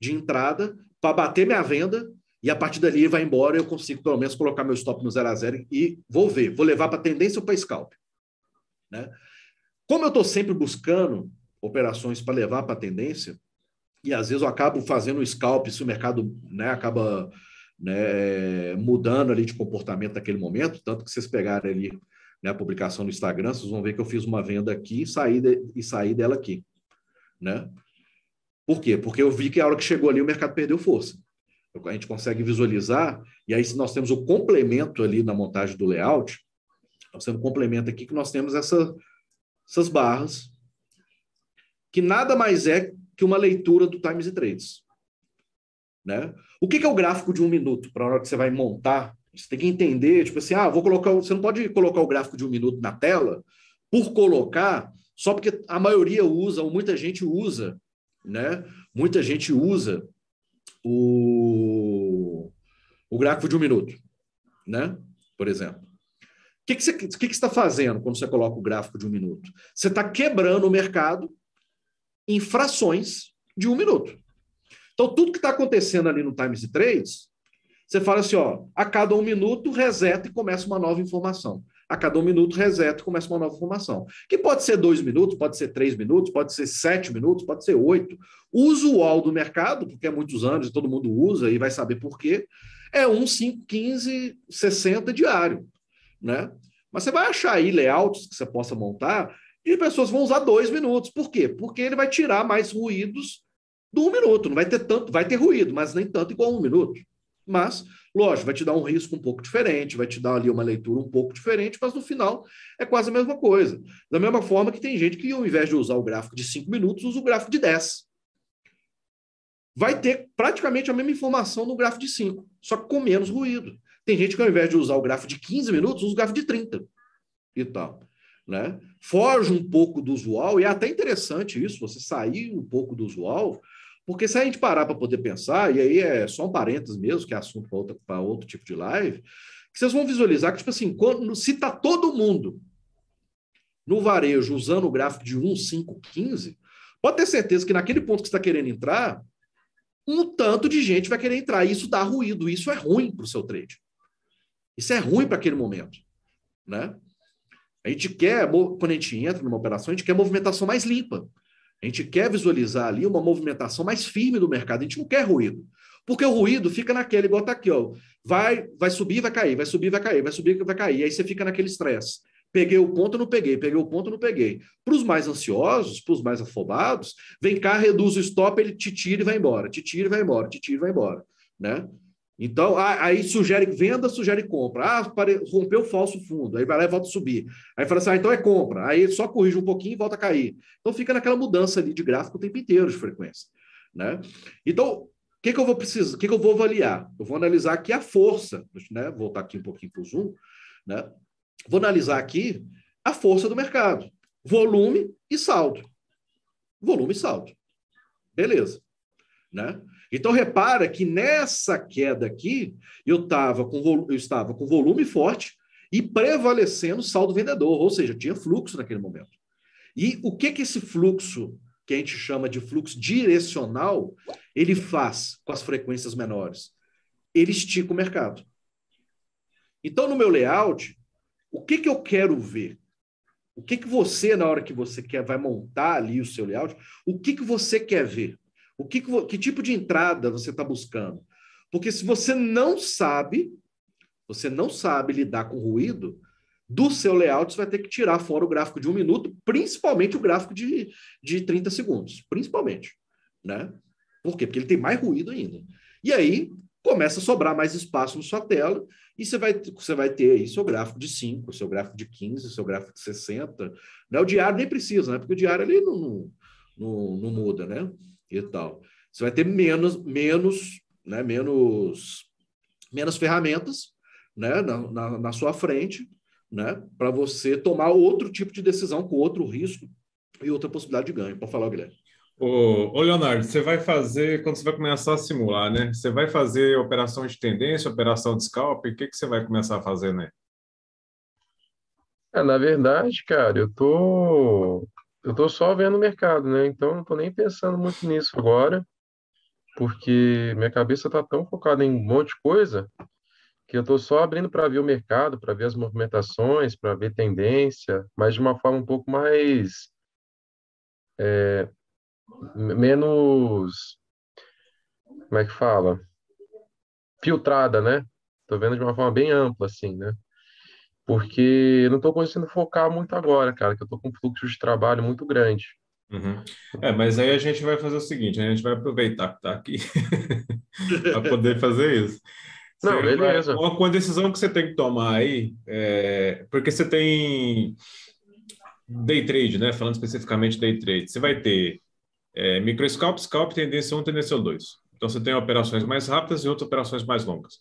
de entrada para bater minha venda e a partir dali vai embora eu consigo pelo menos colocar meu stop no zero a zero e vou ver, vou levar para tendência ou para scalp. Né? Como eu estou sempre buscando operações para levar para tendência, e às vezes eu acabo fazendo scalp se o mercado né, acaba né, mudando ali de comportamento naquele momento, tanto que vocês pegarem ali né, a publicação no Instagram, vocês vão ver que eu fiz uma venda aqui e saí, de, e saí dela aqui. Né? Por quê? Porque eu vi que a hora que chegou ali o mercado perdeu força. A gente consegue visualizar, e aí nós temos o complemento ali na montagem do layout, nós temos o complemento aqui que nós temos essa, essas barras, que nada mais é que uma leitura do Times e Trades. Né? O que, que é o gráfico de um minuto para a hora que você vai montar você tem que entender, tipo assim, ah, vou colocar. Você não pode colocar o gráfico de um minuto na tela por colocar, só porque a maioria usa, ou muita gente usa, né? Muita gente usa o, o gráfico de um minuto, né? Por exemplo. O que, que você que que está fazendo quando você coloca o gráfico de um minuto? Você está quebrando o mercado em frações de um minuto. Então, tudo que está acontecendo ali no Times e você fala assim, ó, a cada um minuto reseta e começa uma nova informação. A cada um minuto reseta e começa uma nova informação. Que pode ser dois minutos, pode ser três minutos, pode ser sete minutos, pode ser oito. O usual do mercado, porque é muitos anos e todo mundo usa e vai saber por quê, é um, cinco, quinze, sessenta diário, né? Mas você vai achar aí layouts que você possa montar e pessoas vão usar dois minutos. Por quê? Porque ele vai tirar mais ruídos do um minuto. Não vai ter tanto, vai ter ruído, mas nem tanto igual um minuto. Mas, lógico, vai te dar um risco um pouco diferente, vai te dar ali uma leitura um pouco diferente, mas no final é quase a mesma coisa. Da mesma forma que tem gente que, ao invés de usar o gráfico de 5 minutos, usa o gráfico de 10. Vai ter praticamente a mesma informação no gráfico de 5, só que com menos ruído. Tem gente que, ao invés de usar o gráfico de 15 minutos, usa o gráfico de 30 e tal. Né? Foge um pouco do usual, e é até interessante isso, você sair um pouco do usual porque se a gente parar para poder pensar, e aí é só um parênteses mesmo, que é assunto para outro tipo de live, vocês vão visualizar que, tipo assim, quando, se está todo mundo no varejo usando o gráfico de 1, 5, 15, pode ter certeza que naquele ponto que está querendo entrar, um tanto de gente vai querer entrar. e Isso dá ruído, isso é ruim para o seu trade. Isso é ruim para aquele momento. Né? A gente quer, quando a gente entra numa operação, a gente quer movimentação mais limpa. A gente quer visualizar ali uma movimentação mais firme do mercado, a gente não quer ruído. Porque o ruído fica naquele, igual tá aqui, ó. Vai, vai subir, vai cair, vai subir, vai cair, vai subir, vai cair. Aí você fica naquele estresse. Peguei o ponto, não peguei, peguei o ponto, não peguei. Para os mais ansiosos, para os mais afobados, vem cá, reduz o stop, ele te tira e vai embora, te tira e vai embora, te tira e vai embora, né? Então, aí sugere venda, sugere compra. Ah, rompeu o falso fundo. Aí vai lá e volta a subir. Aí fala assim, ah, então é compra. Aí só corrige um pouquinho e volta a cair. Então, fica naquela mudança ali de gráfico o tempo inteiro de frequência. Né? Então, o que, que eu vou precisar? O que, que eu vou avaliar? Eu vou analisar aqui a força. Né? Vou voltar aqui um pouquinho para o Zoom. Né? Vou analisar aqui a força do mercado. Volume e saldo. Volume e saldo. Beleza. Né? Então, repara que nessa queda aqui, eu, tava com, eu estava com volume forte e prevalecendo saldo vendedor, ou seja, tinha fluxo naquele momento. E o que, que esse fluxo, que a gente chama de fluxo direcional, ele faz com as frequências menores? Ele estica o mercado. Então, no meu layout, o que, que eu quero ver? O que, que você, na hora que você quer, vai montar ali o seu layout, o que, que você quer ver? O que, que tipo de entrada você está buscando? Porque se você não sabe, você não sabe lidar com ruído, do seu layout você vai ter que tirar fora o gráfico de um minuto, principalmente o gráfico de, de 30 segundos. Principalmente. Né? Por quê? Porque ele tem mais ruído ainda. E aí começa a sobrar mais espaço na sua tela e você vai, você vai ter aí seu gráfico de 5, seu gráfico de 15, seu gráfico de 60. Né? O diário nem precisa, né? porque o diário ali não, não, não, não muda. Né? e tal. Você vai ter menos, menos, né, menos, menos ferramentas né, na, na, na sua frente né, para você tomar outro tipo de decisão com outro risco e outra possibilidade de ganho. para falar, Guilherme. Ô, ô, Leonardo, você vai fazer, quando você vai começar a simular, né? Você vai fazer operação de tendência, operação de scalp? O que, que você vai começar a fazer, né? É, na verdade, cara, eu tô eu estou só vendo o mercado, né? Então não estou nem pensando muito nisso agora, porque minha cabeça está tão focada em um monte de coisa que eu estou só abrindo para ver o mercado, para ver as movimentações, para ver tendência, mas de uma forma um pouco mais é, menos como é que fala filtrada, né? Estou vendo de uma forma bem ampla assim, né? porque eu não estou conseguindo focar muito agora, cara, que eu estou com um fluxo de trabalho muito grande. Uhum. É, mas aí a gente vai fazer o seguinte, a gente vai aproveitar que tá aqui para poder fazer isso. Não, beleza. Vai, com a decisão que você tem que tomar aí, é, porque você tem day trade, né? Falando especificamente day trade, você vai ter é, micro scalp, scalp, tendência 1, tendência 2. Então você tem operações mais rápidas e outras operações mais longas.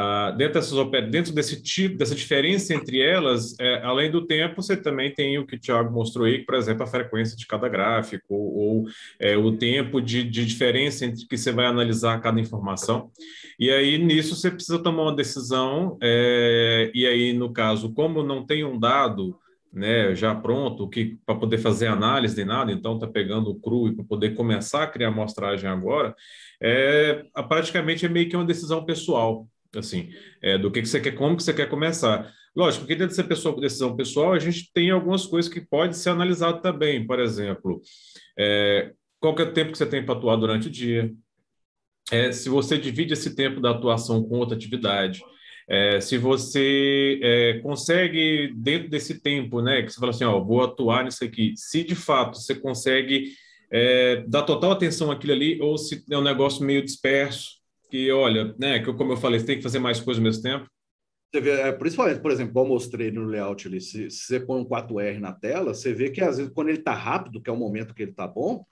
Ah, dentro, dessas, dentro desse tipo, dessa diferença entre elas, é, além do tempo, você também tem o que o Tiago mostrou aí, por exemplo, a frequência de cada gráfico, ou, ou é, o tempo de, de, diferença entre que você vai analisar cada informação. E aí, nisso, você precisa tomar uma decisão, é, e aí, no caso, como não tem um dado né, já pronto, que para poder fazer análise nem nada, então está pegando o cru e para poder começar a criar amostragem agora, é, praticamente é meio que uma decisão pessoal assim, é, do que, que você quer, como que você quer começar. Lógico, porque dentro dessa pessoa, decisão pessoal, a gente tem algumas coisas que pode ser analisado também, por exemplo, é, qual que é o tempo que você tem para atuar durante o dia, é, se você divide esse tempo da atuação com outra atividade, é, se você é, consegue, dentro desse tempo, né, que você fala assim, ó, vou atuar nisso aqui, se de fato você consegue é, dar total atenção àquilo ali, ou se é um negócio meio disperso, que, olha, né, que como eu falei, você tem que fazer mais coisas ao mesmo tempo? Você vê, é, principalmente, por exemplo, eu mostrei no layout ali, se, se, você põe um 4R na tela, você vê que às vezes quando ele está rápido, que é o momento que ele está bom,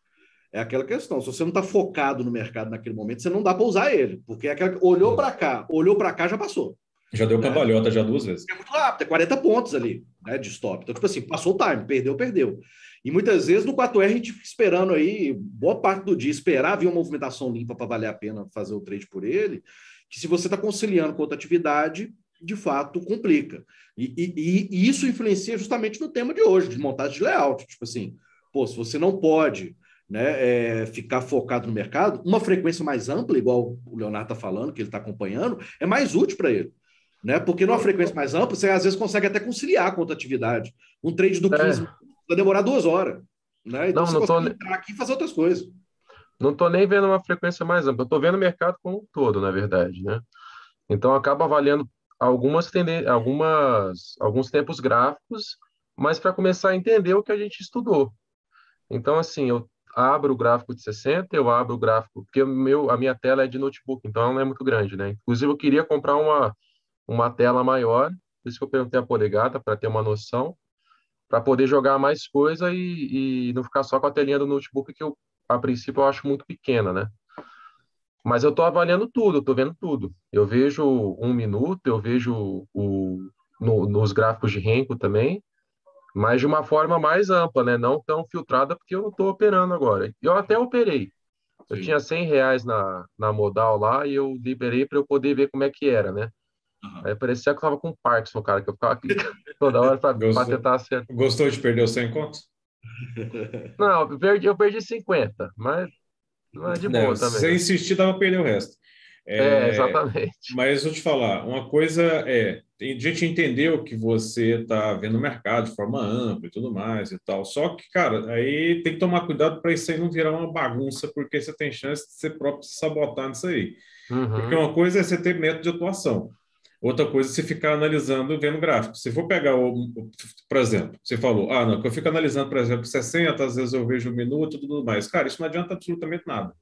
é aquela questão. Se você não está focado no mercado naquele momento, você não dá para usar ele, porque é aquela, olhou para cá, olhou para cá, já passou. Já deu né? cambalhota já duas vezes. É muito rápido, é 40 pontos ali né, de stop. Então, tipo assim, passou o time, perdeu, perdeu. E muitas vezes no 4R a gente fica esperando aí, boa parte do dia, esperar vir uma movimentação limpa para valer a pena fazer o trade por ele, que se você está conciliando com outra atividade, de fato complica. E, e, e, isso influencia justamente no tema de hoje, de montagem de layout. Tipo assim, pô, se você não pode né, é, ficar focado no mercado, uma frequência mais ampla, igual o Leonardo está falando, que ele está acompanhando, é mais útil para ele. Né? Porque numa frequência mais ampla, você às vezes consegue até conciliar com outra atividade. Um trade do 15 é vai demorar duas horas. Né? Então, não, não tô... entrar aqui e fazer outras coisas. Não estou nem vendo uma frequência mais ampla, estou vendo o mercado como um todo, na verdade. Né? Então, acaba avaliando algumas, algumas alguns tempos gráficos, mas para começar a entender o que a gente estudou. Então, assim, eu abro o gráfico de 60, eu abro o gráfico, porque meu, a minha tela é de notebook, então ela não é muito grande, né? Inclusive, eu queria comprar uma, uma tela maior, por isso que eu perguntei a polegada, para ter uma noção, para poder jogar mais coisa e, e, não ficar só com a telinha do notebook que eu, a princípio eu acho muito pequena, né? Mas eu estou avaliando tudo, estou vendo tudo. Eu vejo um minuto, eu vejo o, no, nos gráficos de renco também, mas de uma forma mais ampla, né? Não tão filtrada, porque eu não estou operando agora. Eu até operei. Eu tinha 100 reais na, na modal lá e eu liberei para eu poder ver como é que era, né? Uhum. Aí parecia que eu tava com Parkinson, cara, que eu ficava aqui toda hora pra, Gostou. pra tentar acertar. Gostou de perder os 100 contos? Não, eu perdi, eu perdi 50, mas, mas é de boa também. Se insistir, dava pra perder o resto. É, é, exatamente. Mas vou te falar, uma coisa é, a gente entendeu que você está vendo o mercado de forma ampla e tudo mais e tal, só que, cara, aí tem que tomar cuidado para isso aí não virar uma bagunça, porque você tem chance de ser próprio se sabotar nisso aí. Uhum. Porque uma coisa é você ter método de atuação. Outra coisa é se ficar analisando vendo gráfico. Se for pegar, o, por exemplo, você falou, ah, não, que eu fico analisando, por exemplo, 60, às vezes eu vejo um minuto e tudo mais. Cara, isso não adianta absolutamente nada.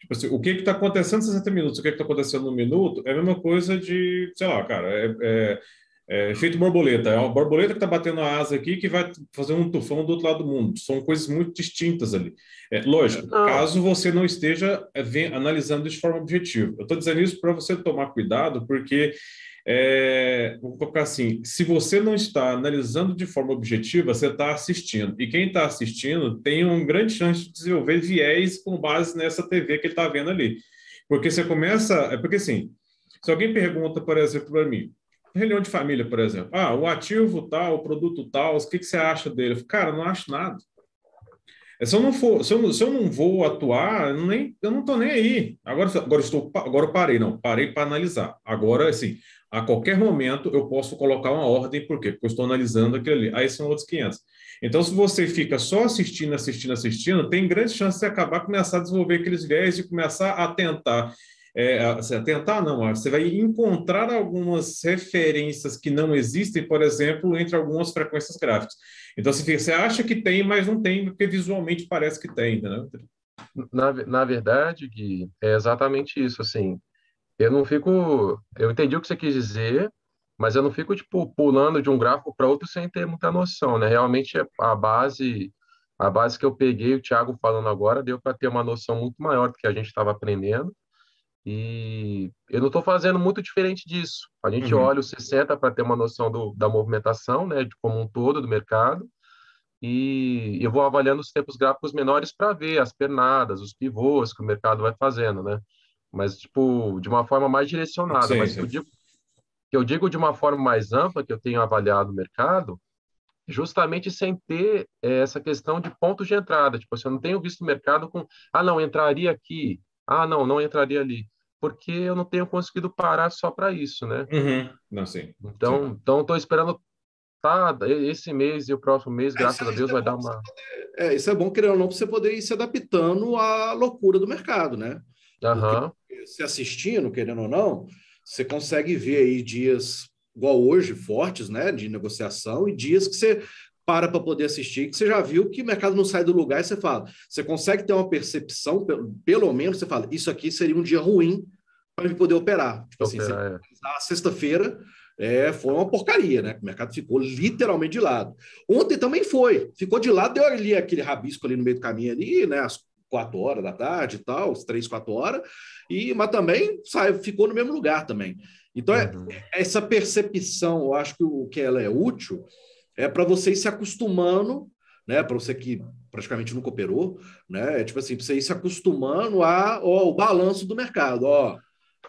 Tipo assim, o que está acontecendo em 60 minutos, o que está acontecendo no minuto, é a mesma coisa de, sei lá, cara, é, é, é, efeito borboleta. É uma borboleta que está batendo a asa aqui que vai fazer um tufão do outro lado do mundo. São coisas muito distintas ali. É, lógico, ah. caso você não esteja é, vem, analisando de forma objetiva. Eu estou dizendo isso para você tomar cuidado, porque, é, vou colocar assim, se você não está analisando de forma objetiva, você está assistindo. E quem está assistindo tem uma grande chance de desenvolver viés com base nessa TV que ele está vendo ali. Porque você começa... É porque, assim, se alguém pergunta, por exemplo, para mim reunião de família, por exemplo. Ah, o ativo tal, o produto tal, o que, que você acha dele? cara, não acho nada. É, se eu não for, se eu não, se eu não vou atuar, eu nem, eu não estou nem aí. Agora, agora estou, agora parei, não, parei para analisar. Agora, assim, a qualquer momento eu posso colocar uma ordem, por quê? Porque eu estou analisando aquilo ali. Aí são outros 500. Então, se você fica só assistindo, assistindo, assistindo, tem grande chance de acabar começar a desenvolver aqueles viés e começar a tentar é, assim, tentar não, você vai encontrar algumas referências que não existem, por exemplo, entre algumas frequências gráficas. Então, assim, você acha que tem, mas não tem, porque visualmente parece que tem, entendeu? Na, na verdade, Gui, é exatamente isso, assim, eu não fico, eu entendi o que você quis dizer, mas eu não fico tipo pulando de um gráfico para outro sem ter muita noção, né? Realmente a base a base que eu peguei o Thiago falando agora deu para ter uma noção muito maior do que a gente estava aprendendo. E eu não estou fazendo muito diferente disso. A gente uhum. olha os 60 para ter uma noção do, da movimentação, né, de como um todo do mercado, e eu vou avaliando os tempos gráficos menores para ver as pernadas, os pivôs que o mercado vai fazendo, né? Mas, tipo, de uma forma mais direcionada. Sim, mas sim. Eu, digo, eu digo de uma forma mais ampla que eu tenho avaliado o mercado, é justamente sem ter é, essa questão de pontos de entrada. Tipo, assim, eu não tenho visto o mercado com, ah, não, entraria aqui, ah, não, não entraria ali porque eu não tenho conseguido parar só para isso, né? Uhum. Não, sei. Então, sim. então estou esperando tá, esse mês e o próximo mês, é, graças a é Deus, vai é dar uma. Poder, é, isso é bom, querendo ou não, para você poder ir se adaptando à loucura do mercado, né? Uhum. se assistindo, querendo ou não, você consegue ver aí dias igual hoje, fortes, né, de negociação, e dias que você para para poder assistir, que você já viu que o mercado não sai do lugar e você fala, você consegue ter uma percepção, pelo, pelo menos você fala, isso aqui seria um dia ruim para me poder operar. Tipo assim, operar, assim, é. sexta-feira é, foi uma porcaria, né? O mercado ficou literalmente de lado. Ontem também foi, ficou de lado, deu ali aquele rabisco ali no meio do caminho ali, né? As quatro horas da tarde e tal, as três, quatro horas, e, mas também sai, ficou no mesmo lugar também. Então, é, uhum. é, essa percepção, eu acho que o que ela é útil, é para você ir se acostumando, né? Para você que praticamente nunca operou, né? É tipo assim, para você ir se acostumando a o balanço do mercado, ó.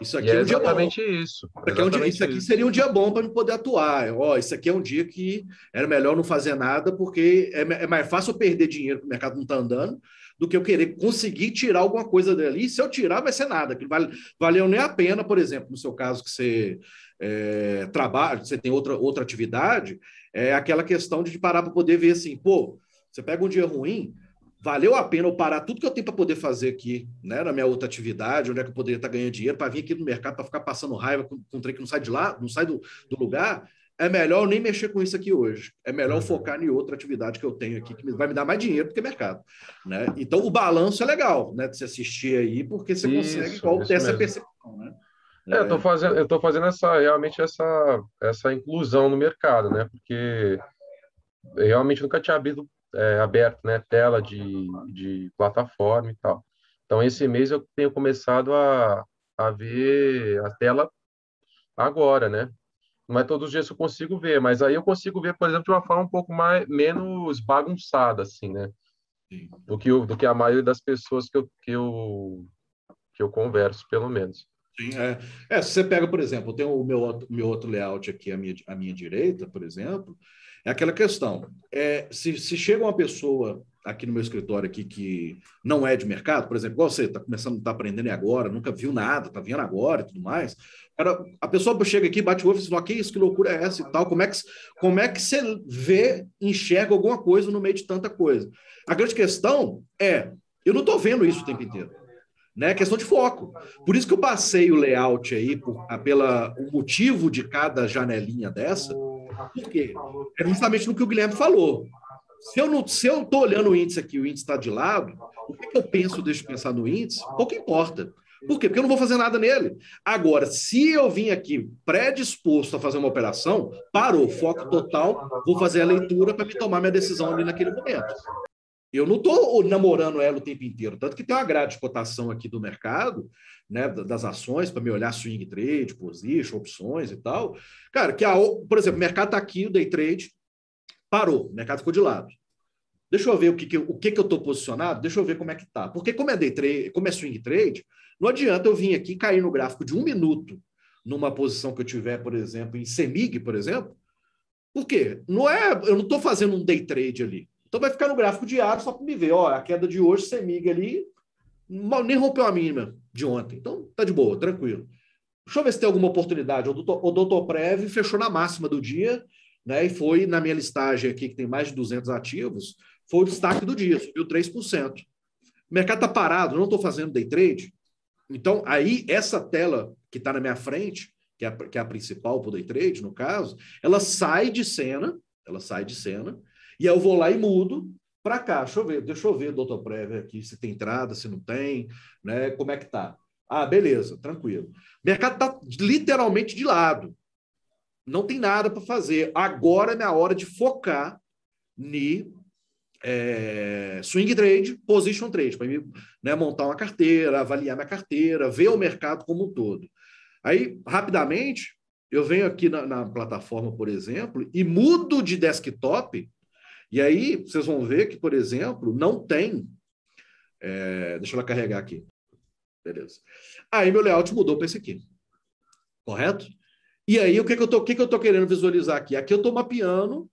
Isso aqui é, é, um dia bom. Isso. Isso aqui, é um dia, isso aqui isso. seria um dia bom para me poder atuar. Ó, isso aqui é um dia que era melhor não fazer nada, porque é, é mais fácil eu perder dinheiro, que o mercado não está andando, do que eu querer conseguir tirar alguma coisa dali. E se eu tirar, vai ser nada, que vale, valeu nem a pena, por exemplo, no seu caso que você é, trabalha, você tem outra, outra atividade, é aquela questão de parar para poder ver assim, pô, você pega um dia ruim, valeu a pena eu parar tudo que eu tenho para poder fazer aqui, né, na minha outra atividade, onde é que eu poderia estar tá ganhando dinheiro, para vir aqui no mercado, para ficar passando raiva com, com um trem que não sai de lá, não sai do, do lugar, é melhor eu nem mexer com isso aqui hoje. É melhor uhum. focar em outra atividade que eu tenho aqui, que vai me dar mais dinheiro do que mercado. Né? Então, o balanço é legal né, de se assistir aí, porque você isso, consegue ter essa percepção. Né? É, eu estou é. fazendo, eu fazendo essa, realmente essa, essa inclusão no mercado, né? porque realmente nunca tinha abrido, é, aberto né, tela de, de plataforma e tal. Então, esse mês eu tenho começado a, a ver a tela agora, né? não é todos os dias que eu consigo ver, mas aí eu consigo ver, por exemplo, de uma forma um pouco mais, menos bagunçada, assim, né? Sim. Do que, do que a maioria das pessoas que eu, que eu, que eu converso, pelo menos. Sim, é. é se você pega, por exemplo, tem o meu, meu outro layout aqui à minha, à minha direita, por exemplo, é aquela questão. É, se, se chega uma pessoa aqui no meu escritório aqui que não é de mercado, por exemplo, igual você está começando, está aprendendo agora, nunca viu nada, está vendo agora e tudo mais. Cara, a pessoa chega aqui, bate o ovo e fala assim, que isso, que loucura é essa e tal. Como é, que, como é que você vê, enxerga alguma coisa no meio de tanta coisa? A grande questão é, eu não estou vendo isso o tempo inteiro. Né? É questão de foco. Por isso que eu passei o layout aí, por, a, pela, o motivo de cada janelinha dessa, porque é justamente no que o Guilherme falou se eu não, se eu estou olhando o índice aqui, o índice está de lado, o que, é que eu penso, deixo pensar no índice, pouco importa. Por quê? Porque eu não vou fazer nada nele. Agora, se eu vim aqui predisposto a fazer uma operação, parou, foco total, vou fazer a leitura para me tomar minha decisão ali naquele momento. Eu não estou namorando ela o tempo inteiro, tanto que tem uma grade de cotação aqui do mercado, né, das ações, para me olhar swing trade, position, opções e tal. Cara, que a, por exemplo, o mercado está aqui, o day trade, Parou, o mercado ficou de lado. Deixa eu ver o que, que o que, que eu estou posicionado, deixa eu ver como é que tá. Porque como é day trade, como é swing trade, não adianta eu vir aqui cair no gráfico de um minuto numa posição que eu tiver, por exemplo, em semig por exemplo. Por quê? Não é, eu não estou fazendo um day trade ali. Então vai ficar no gráfico diário só para me ver. Ó, a queda de hoje, semig ali, mal, nem rompeu a mínima de ontem. Então tá de boa, tranquilo. Deixa eu ver se tem alguma oportunidade. O doutor, o doutor Prev fechou na máxima do dia né? E foi na minha listagem aqui, que tem mais de 200 ativos, foi o destaque do dia, subiu 3%. O mercado está parado, não estou fazendo day trade. Então, aí, essa tela que está na minha frente, que é, a, que é a principal para o day trade, no caso, ela sai de cena, ela sai de cena, e eu vou lá e mudo para cá. Deixa eu ver, deixa eu ver, doutor Prévia, aqui, se tem entrada, se não tem, né? Como é que tá? Ah, beleza, tranquilo. O mercado está literalmente de lado não tem nada para fazer. Agora é a hora de focar em é, swing trade, position trade, para né, montar uma carteira, avaliar minha carteira, ver o mercado como um todo. Aí, rapidamente, eu venho aqui na, na plataforma, por exemplo, e mudo de desktop, e aí vocês vão ver que, por exemplo, não tem. É, deixa eu carregar aqui. Beleza. Aí meu layout mudou para esse aqui. Correto? E aí, o que, que eu estou querendo visualizar aqui? Aqui eu estou mapeando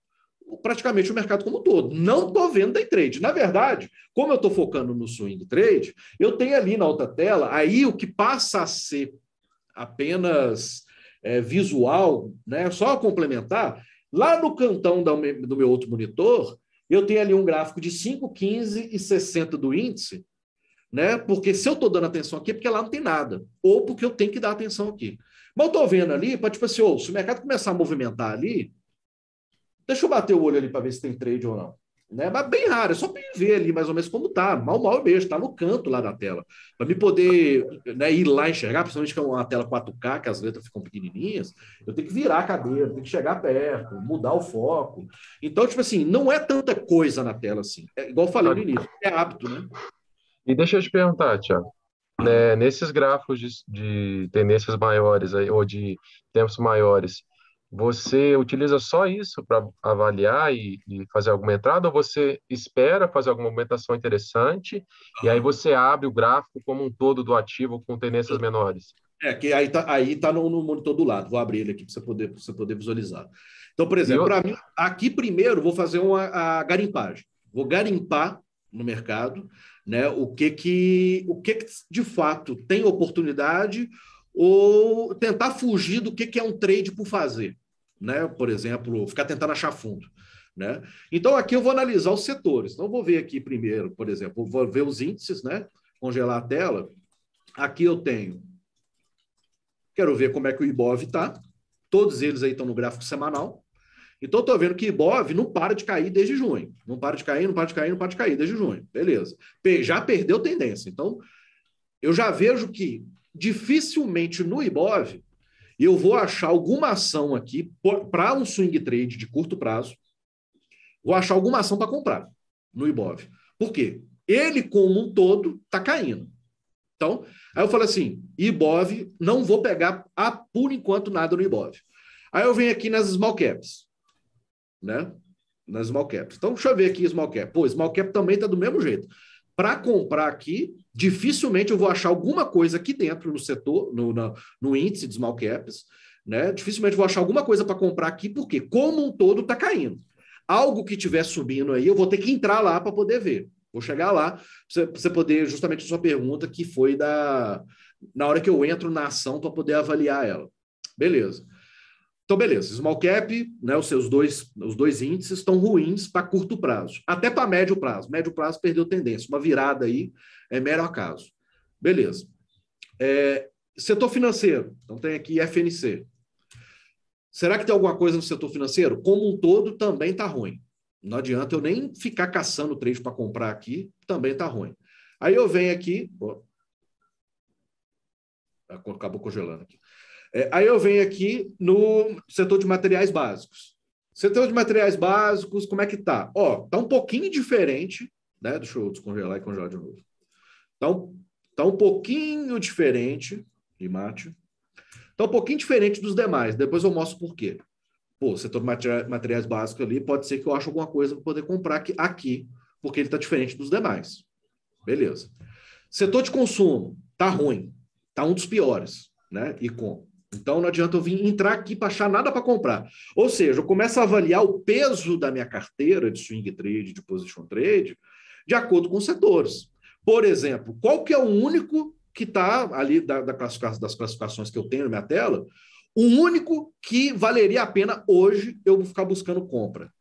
praticamente o mercado como um todo. Não estou vendo day trade. Na verdade, como eu estou focando no swing trade, eu tenho ali na alta tela, aí o que passa a ser apenas é, visual, né? só complementar, lá no cantão do meu outro monitor, eu tenho ali um gráfico de 5, 15 e 60 do índice, né? porque se eu estou dando atenção aqui é porque lá não tem nada, ou porque eu tenho que dar atenção aqui. Mas eu tô vendo ali, para tipo assim, oh, se o mercado começar a movimentar ali, deixa eu bater o olho ali para ver se tem trade ou não. Né? Mas bem raro, é só para ver ali mais ou menos como tá. Mal, mal eu vejo, tá no canto lá da tela. Para me poder né, ir lá enxergar, principalmente que é uma tela 4K, que as letras ficam pequenininhas, eu tenho que virar a cadeira, tenho que chegar perto, mudar o foco. Então, tipo assim, não é tanta coisa na tela assim. É, igual eu falei no início, é hábito, né? E deixa eu te perguntar, Tiago né, nesses gráficos de, de tendências maiores ou de tempos maiores, você utiliza só isso para avaliar e, e, fazer alguma entrada, ou você espera fazer alguma movimentação interessante e aí você abre o gráfico como um todo do ativo com tendências menores? É, que aí está aí tá no, no, monitor do lado. Vou abrir ele aqui para você poder, você poder visualizar. Então, por exemplo, eu... mim, aqui primeiro vou fazer uma a garimpagem. Vou garimpar no mercado né? O que que o que, que de fato tem oportunidade ou tentar fugir do que que é um trade por fazer, né? Por exemplo, ficar tentando achar fundo. Né? Então, aqui eu vou analisar os setores. Então, vou ver aqui primeiro, por exemplo, vou ver os índices, né? Congelar a tela. Aqui eu tenho. Quero ver como é que o Ibov está. Todos eles aí estão no gráfico semanal. Então, estou vendo que Ibov não para de cair desde junho. Não para de cair, não para de cair, não para de cair desde junho. Beleza. Já perdeu tendência. Então, eu já vejo que dificilmente no Ibov eu vou achar alguma ação aqui para um swing trade de curto prazo. Vou achar alguma ação para comprar no Ibov. Por quê? Ele, como um todo, está caindo. Então, aí eu falo assim: Ibov, não vou pegar a, por enquanto nada no Ibov. Aí eu venho aqui nas small caps né? Nas small caps. Então, deixa eu ver aqui small cap. Pô, small cap também está do mesmo jeito. Para comprar aqui, dificilmente eu vou achar alguma coisa aqui dentro no setor, no, no índice de small caps, né? Dificilmente vou achar alguma coisa para comprar aqui, porque como um todo está caindo. Algo que estiver subindo aí, eu vou ter que entrar lá para poder ver. Vou chegar lá, para você poder, justamente a sua pergunta, que foi da na hora que eu entro na ação para poder avaliar ela. Beleza. Então, beleza, small cap, né, os seus dois, os dois índices estão ruins para curto prazo, até para médio prazo. Médio prazo perdeu tendência, uma virada aí é mero acaso. Beleza. É, setor financeiro, então tem aqui FNC. Será que tem alguma coisa no setor financeiro? Como um todo, também está ruim. Não adianta eu nem ficar caçando trade para comprar aqui, também está ruim. Aí eu venho aqui, acabou congelando aqui. É, aí eu venho aqui no setor de materiais básicos. Setor de materiais básicos, como é que tá? Ó, tá um pouquinho diferente, né? Deixa eu descongelar e congelar de novo. Tá um, tá um pouquinho diferente de mate. Tá um pouquinho diferente dos demais. Depois eu mostro por quê. Pô, setor de materiais, básicos ali, pode ser que eu ache alguma coisa para poder comprar aqui, aqui, porque ele tá diferente dos demais. Beleza. Setor de consumo, tá ruim. Tá um dos piores, né? E com então não adianta eu vir entrar aqui para achar nada para comprar. Ou seja, eu começo a avaliar o peso da minha carteira de swing trade, de position trade, de acordo com os setores. Por exemplo, qual que é o único que está ali da, da das classificações que eu tenho na minha tela, o único que valeria a pena hoje eu ficar buscando compra?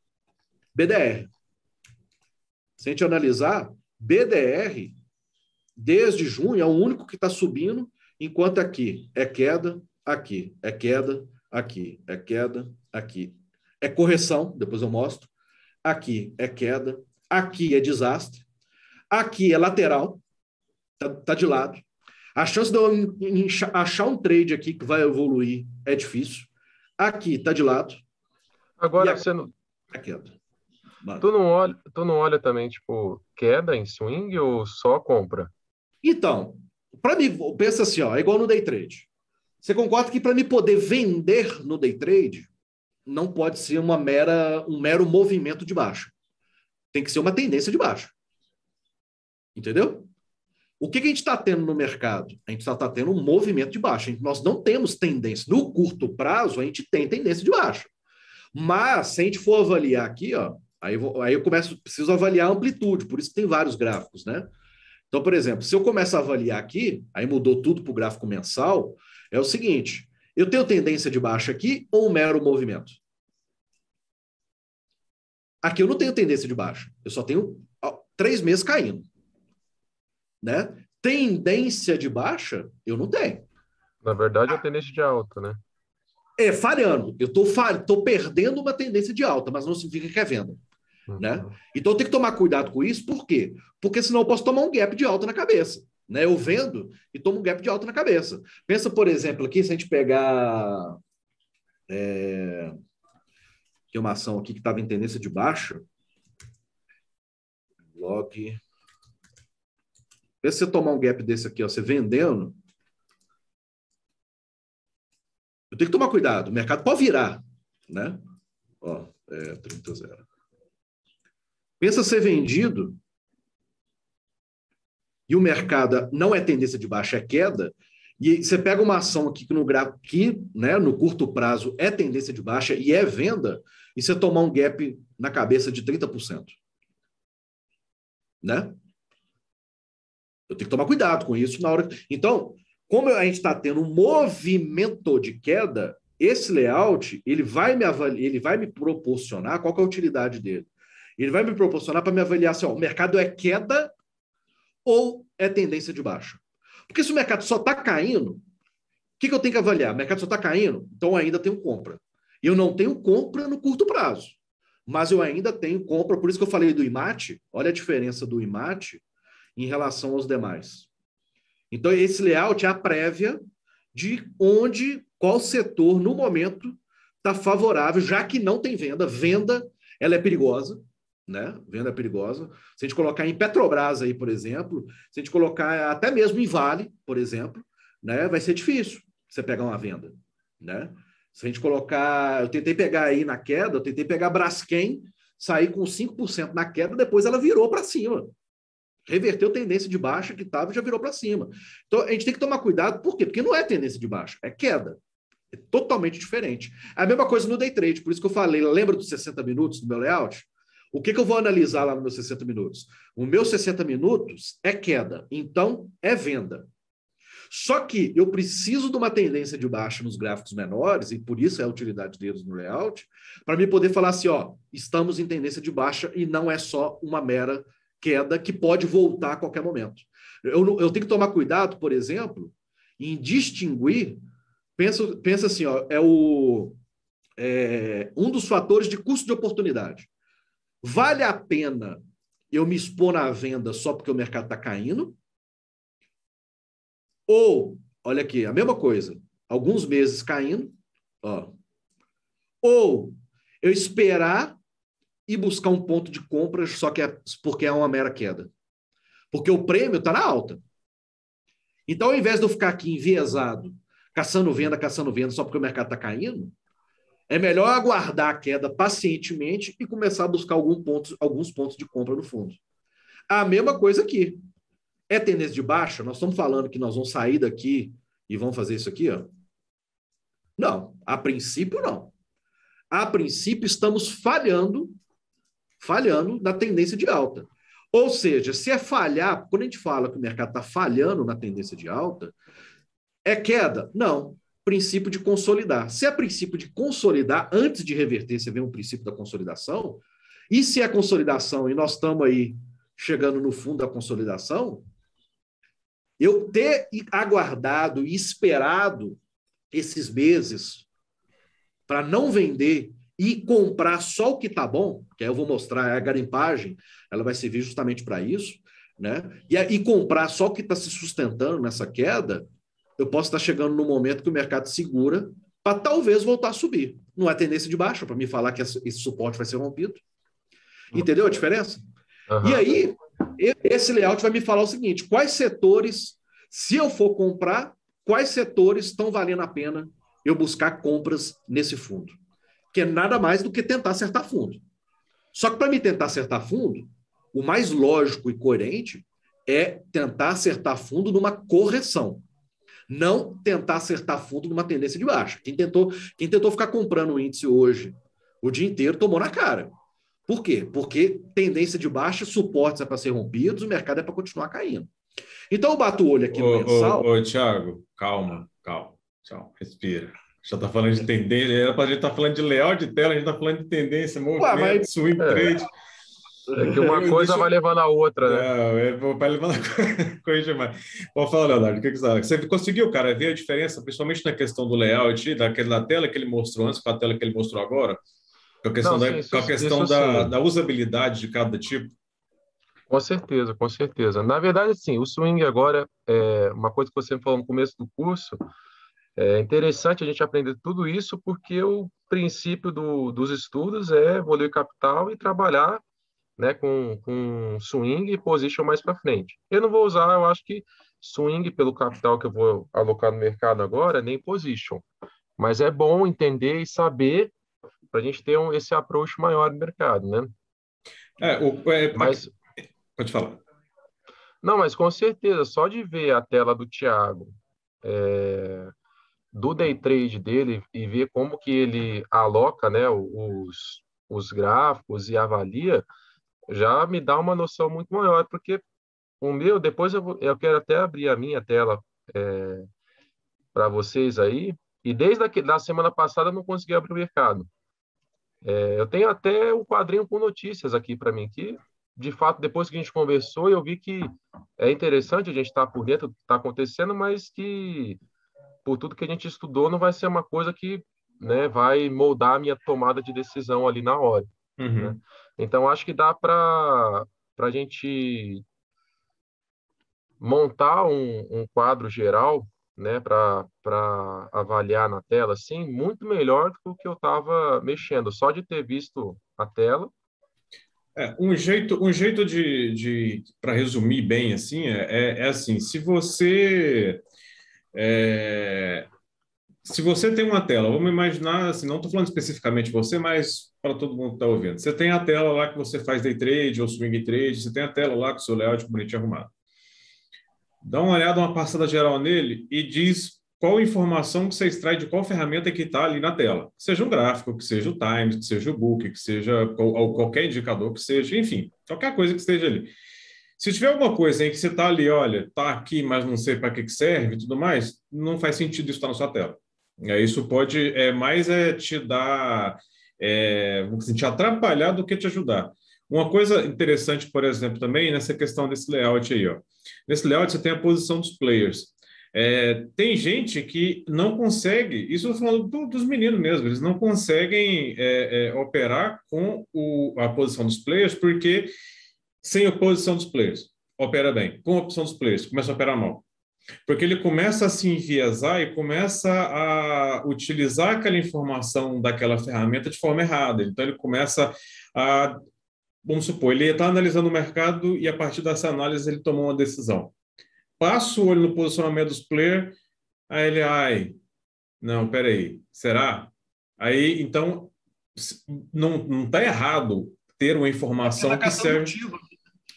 BDR. Se a gente analisar, BDR, desde junho, é o único que está subindo, enquanto aqui é queda, aqui é queda, aqui é queda, aqui é correção, depois eu mostro. Aqui é queda, aqui é desastre, aqui é lateral, tá, tá de lado. A chance de eu achar um trade aqui que vai evoluir é difícil. Aqui tá de lado. Agora aqui, você não. É queda. Tu não, olha, tu não olha também, tipo, queda em swing ou só compra? Então, para mim, pensa assim, ó, é igual no day trade. Você concorda que para me poder vender no day trade, não pode ser uma mera, um mero movimento de baixo. Tem que ser uma tendência de baixo. Entendeu? O que, que a gente está tendo no mercado? A gente está tá tendo um movimento de baixo. nós não temos tendência. No curto prazo, a gente tem tendência de baixo. Mas, se a gente for avaliar aqui, ó, aí, vou, aí eu começo, preciso avaliar a amplitude, por isso tem vários gráficos, né? Então, por exemplo, se eu começo a avaliar aqui, aí mudou tudo para o gráfico mensal, é o seguinte: eu tenho tendência de baixa aqui ou um mero movimento? Aqui eu não tenho tendência de baixa, eu só tenho três meses caindo. Né? Tendência de baixa, eu não tenho. Na verdade, é a ah. tendência de alta, né? É, falhando. Eu estou fal... tô perdendo uma tendência de alta, mas não significa que é venda. Né? Uhum. Né? Então eu tenho que tomar cuidado com isso, por quê? Porque senão eu posso tomar um gap de alta na cabeça. Né? Eu vendo e tomo um gap de alta na cabeça. Pensa, por exemplo, aqui, se a gente pegar. É, tem uma ação aqui que estava em tendência de baixa. Log. Pensa você tomar um gap desse aqui, ó, você vendendo. Eu tenho que tomar cuidado, o mercado pode virar, né? Ó, é 30 Pensa ser vendido e o mercado não é tendência de baixa, é queda, e você pega uma ação aqui que no gráfico que, né, no curto prazo é tendência de baixa e é venda, e você tomar um gap na cabeça de 30%. Né? Eu tenho que tomar cuidado com isso na hora. Então, como a gente está tendo um movimento de queda, esse layout ele vai me avali... ele vai me proporcionar qual é a utilidade dele. Ele vai me proporcionar para me avaliar se assim, o mercado é queda ou é tendência de baixa? Porque se o mercado só está caindo, o que, que eu tenho que avaliar? O mercado só está caindo, então ainda tenho compra. Eu não tenho compra no curto prazo, mas eu ainda tenho compra, por isso que eu falei do IMAT, olha a diferença do IMAT em relação aos demais. Então, esse layout é a prévia de onde, qual setor, no momento, está favorável, já que não tem venda. Venda, ela é perigosa né? Venda perigosa. Se a gente colocar em Petrobras aí, por exemplo, se a gente colocar até mesmo em Vale, por exemplo, né? Vai ser difícil você pegar uma venda, né? Se a gente colocar, eu tentei pegar aí na queda, eu tentei pegar Braskem, sair com 5% na queda, depois ela virou para cima. Reverteu tendência de baixa que estava e já virou para cima. Então a gente tem que tomar cuidado, por quê? Porque não é tendência de baixa, é queda. É totalmente diferente. É a mesma coisa no day trade, por isso que eu falei, lembra dos 60 minutos do meu layout? O que, que eu vou analisar lá nos meus 60 minutos? O meu 60 minutos é queda, então é venda. Só que eu preciso de uma tendência de baixa nos gráficos menores, e por isso é a utilidade deles no layout, para me poder falar assim: ó, estamos em tendência de baixa e não é só uma mera queda que pode voltar a qualquer momento. Eu, eu tenho que tomar cuidado, por exemplo, em distinguir. Pensa, pensa assim: ó, é o, é, um dos fatores de custo de oportunidade. Vale a pena eu me expor à venda só porque o mercado está caindo? Ou, olha aqui, a mesma coisa, alguns meses caindo, ó. Ou eu esperar e buscar um ponto de compra só que é, porque é uma mera queda. Porque o prêmio está na alta. Então, ao invés de eu ficar aqui enviesado, caçando venda, caçando venda, só porque o mercado está caindo, é melhor aguardar a queda pacientemente e começar a buscar algum ponto, alguns pontos de compra no fundo. A mesma coisa aqui. É tendência de baixa? Nós estamos falando que nós vamos sair daqui e vamos fazer isso aqui? Ó. Não, a princípio não. A princípio estamos falhando, falhando na tendência de alta. Ou seja, se é falhar, quando a gente fala que o mercado está falhando na tendência de alta, é queda? Não princípio de consolidar. Se é princípio de consolidar, antes de reverter, você vê um princípio da consolidação, e se é consolidação, e nós estamos aí chegando no fundo da consolidação, eu ter aguardado e esperado esses meses para não vender e comprar só o que está bom, que aí eu vou mostrar é a garimpagem, ela vai servir justamente para isso, né? E, e comprar só o que está se sustentando nessa queda, eu posso estar chegando no momento que o mercado segura para talvez voltar a subir. Não é tendência de baixa para me falar que esse suporte vai ser rompido. Uhum. Entendeu a diferença? Uhum. E aí, esse layout vai me falar o seguinte: quais setores, se eu for comprar, quais setores estão valendo a pena eu buscar compras nesse fundo? Que é nada mais do que tentar acertar fundo. Só que para me tentar acertar fundo, o mais lógico e coerente é tentar acertar fundo numa correção não tentar acertar fundo numa tendência de baixa. Quem tentou, quem tentou ficar comprando o índice hoje o dia inteiro tomou na cara. Por quê? Porque tendência de baixa, suportes é para ser rompidos, o mercado é para continuar caindo. Então eu bato o olho aqui ô, no mensal. Ô, ô, Thiago, calma, calma, tchau, respira. Já está falando de tendência, era para a gente estar tá falando de layout de tela, a gente está falando de tendência, movimento, Ué, mas... swing é. trade. É. É que uma coisa Deixa... vai levando a outra, né? É, vai levando a coisa demais. Vou falar, Leonardo, o que, que você Você conseguiu, cara, ver a diferença, principalmente na questão do layout, daquele, da tela que ele mostrou antes com a tela que ele mostrou agora? Com a questão, Não, da, sim, com a questão da, da, usabilidade de cada tipo? Com certeza, com certeza. Na verdade, sim, o swing agora é uma coisa que você falou no começo do curso. É interessante a gente aprender tudo isso porque o princípio do, dos estudos é evoluir capital e trabalhar né, com, com swing e position mais para frente. Eu não vou usar, eu acho que swing pelo capital que eu vou alocar no mercado agora, nem position. Mas é bom entender e saber para a gente ter um, esse approach maior no mercado, né? É, o, é, é, mas, pode falar. Não, mas com certeza, só de ver a tela do Thiago, é, do day trade dele e ver como que ele aloca né, os, os gráficos e avalia, já me dá uma noção muito maior, porque o meu, depois eu, vou, eu quero até abrir a minha tela é, para vocês aí, e desde a da semana passada eu não consegui abrir o mercado. É, eu tenho até um quadrinho com notícias aqui para mim, que de fato, depois que a gente conversou, eu vi que é interessante a gente estar tá por dentro do que está acontecendo, mas que por tudo que a gente estudou, não vai ser uma coisa que né, vai moldar a minha tomada de decisão ali na hora. Uhum. Né? Então, acho que dá para a gente montar um, um quadro geral né, para avaliar na tela, assim, muito melhor do que eu estava mexendo, só de ter visto a tela. É, um jeito, um jeito de, de para resumir bem assim é, é, é, assim, se você é, se você tem uma tela, vamos imaginar, assim, não estou falando especificamente você, mas para todo mundo que está ouvindo, você tem a tela lá que você faz day trade ou swing trade, você tem a tela lá com o seu layout bonitinho arrumado. Dá uma olhada, uma passada geral nele e diz qual informação que você extrai de qual ferramenta que está ali na tela. Seja um gráfico, que seja o Times, que seja o Book, que seja ou qualquer indicador que seja, enfim, qualquer coisa que esteja ali. Se tiver alguma coisa em que você está ali, olha, está aqui, mas não sei para que, que serve e tudo mais, não faz sentido isso estar tá na sua tela. É, isso pode é, mais é te dar, é, vamos dizer, assim, te atrapalhar do que te ajudar. Uma coisa interessante, por exemplo, também nessa questão desse layout aí, ó. Nesse layout você tem a posição dos players. É, tem gente que não consegue, isso eu tô falando do, dos meninos mesmo, eles não conseguem é, é, operar com o, a posição dos players, porque sem a posição dos players opera bem, com a opção dos players começa a operar mal. Porque ele começa a se enviesar e começa a utilizar aquela informação daquela ferramenta de forma errada. Então, ele começa a. Vamos supor, ele está analisando o mercado e a partir dessa análise ele tomou uma decisão. Passa o olho no posicionamento dos players, aí ele, ai, não, peraí, será? Aí, então, não está errado ter uma informação tá que serve. Motivos, né?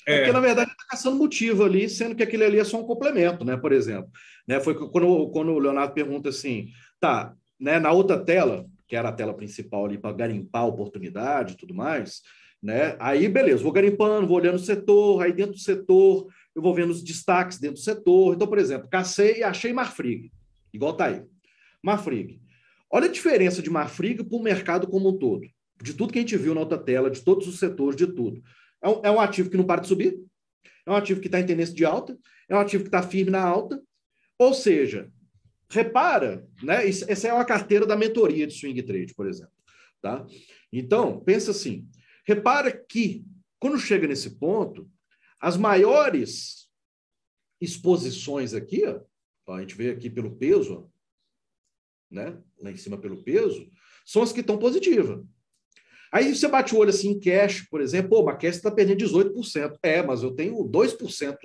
É. Porque, na verdade, está caçando motivo ali, sendo que aquele ali é só um complemento, né? Por exemplo. Né? Foi quando, quando o Leonardo pergunta assim: tá, né, na outra tela, que era a tela principal ali para garimpar a oportunidade e tudo mais, né? Aí, beleza, vou garimpando, vou olhando o setor, aí dentro do setor, eu vou vendo os destaques dentro do setor. Então, por exemplo, cacei e achei Marfrig, igual tá aí. Marfrig. Olha a diferença de Marfrig para o mercado como um todo. De tudo que a gente viu na outra tela, de todos os setores, de tudo. É um, é um ativo que não para de subir, é um ativo que está em tendência de alta, é um ativo que está firme na alta. Ou seja, repara, né? Isso, essa é uma carteira da mentoria de swing trade, por exemplo. Tá? Então, pensa assim: repara que quando chega nesse ponto, as maiores exposições aqui, ó, a gente vê aqui pelo peso, ó, né? lá em cima pelo peso, são as que estão positivas. Aí você bate o olho assim em cash, por exemplo, pô, mas cash está perdendo 18%. É, mas eu tenho 2%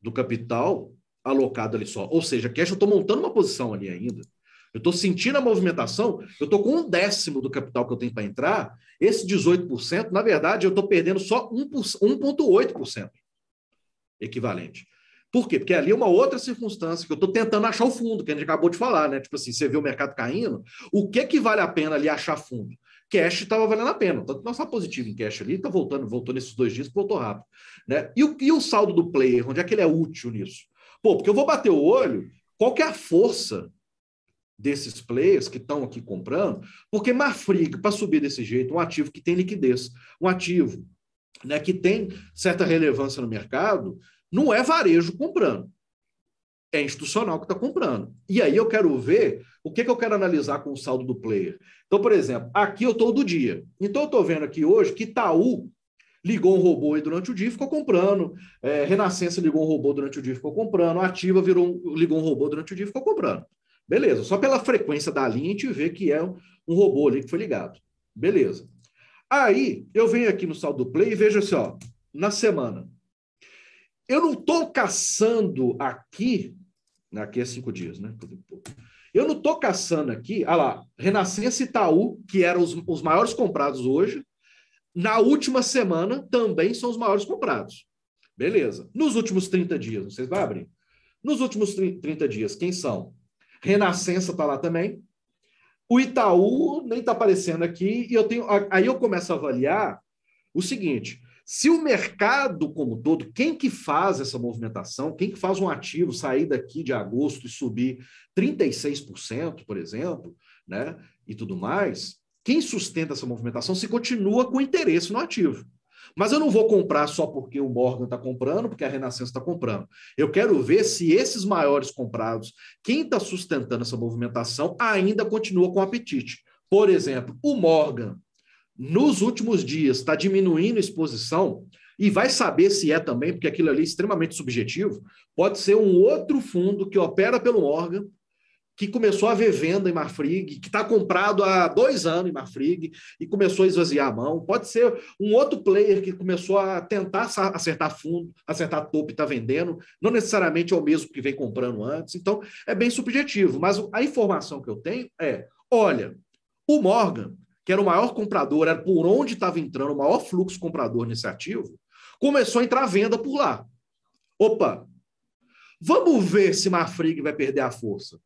do capital alocado ali só. Ou seja, cash eu estou montando uma posição ali ainda. Eu estou sentindo a movimentação, eu estou com um décimo do capital que eu tenho para entrar. Esse 18%, na verdade, eu estou perdendo só 1,8% equivalente. Por quê? Porque ali é uma outra circunstância que eu estou tentando achar o fundo, que a gente acabou de falar, né? Tipo assim, você vê o mercado caindo, o que que vale a pena ali achar fundo? cash estava valendo a pena. Tanto nós está positivo em cash ali, está voltando, voltou nesses dois dias, voltou rápido. Né? E, o, e o saldo do player, onde é que ele é útil nisso? Pô, porque eu vou bater o olho, qual que é a força desses players que estão aqui comprando? Porque Marfrig, para subir desse jeito, um ativo que tem liquidez, um ativo né, que tem certa relevância no mercado, não é varejo comprando é institucional que está comprando. E aí eu quero ver o que, que eu quero analisar com o saldo do player. Então, por exemplo, aqui eu estou do dia. Então, eu estou vendo aqui hoje que Itaú ligou um robô aí durante o dia e ficou comprando. É, Renascença ligou um robô durante o dia e ficou comprando. Ativa virou, ligou um robô durante o dia e ficou comprando. Beleza, só pela frequência da linha a gente vê que é um, robô ali que foi ligado. Beleza. Aí eu venho aqui no saldo do play e vejo assim, ó, na semana. Eu não estou caçando aqui Aqui é cinco dias, né? Eu não estou caçando aqui. Ah lá, Renascença e Itaú, que eram os, os maiores comprados hoje, na última semana também são os maiores comprados. Beleza. Nos últimos 30 dias, vocês vão abrir. Nos últimos 30 dias, quem são? Renascença está lá também. O Itaú nem está aparecendo aqui. E eu tenho. Aí eu começo a avaliar o seguinte: se o mercado como todo, quem que faz essa movimentação, quem que faz um ativo sair daqui de agosto e subir 36%, por exemplo, né, e tudo mais, quem sustenta essa movimentação se continua com interesse no ativo. Mas eu não vou comprar só porque o Morgan está comprando, porque a Renascença está comprando. Eu quero ver se esses maiores comprados, quem está sustentando essa movimentação, ainda continua com apetite. Por exemplo, o Morgan nos últimos dias está diminuindo a exposição, e vai saber se é também, porque aquilo ali é extremamente subjetivo, pode ser um outro fundo que opera pelo órgão, que começou a ver venda em Marfrig, que está comprado há dois anos em Marfrig e começou a esvaziar a mão. Pode ser um outro player que começou a tentar acertar fundo, acertar topo e está vendendo. Não necessariamente é o mesmo que vem comprando antes. Então, é bem subjetivo. Mas a informação que eu tenho é, olha, o Morgan que era o maior comprador, era por onde estava entrando o maior fluxo comprador nesse ativo, começou a entrar venda por lá. Opa, vamos ver se Marfrig vai perder a força.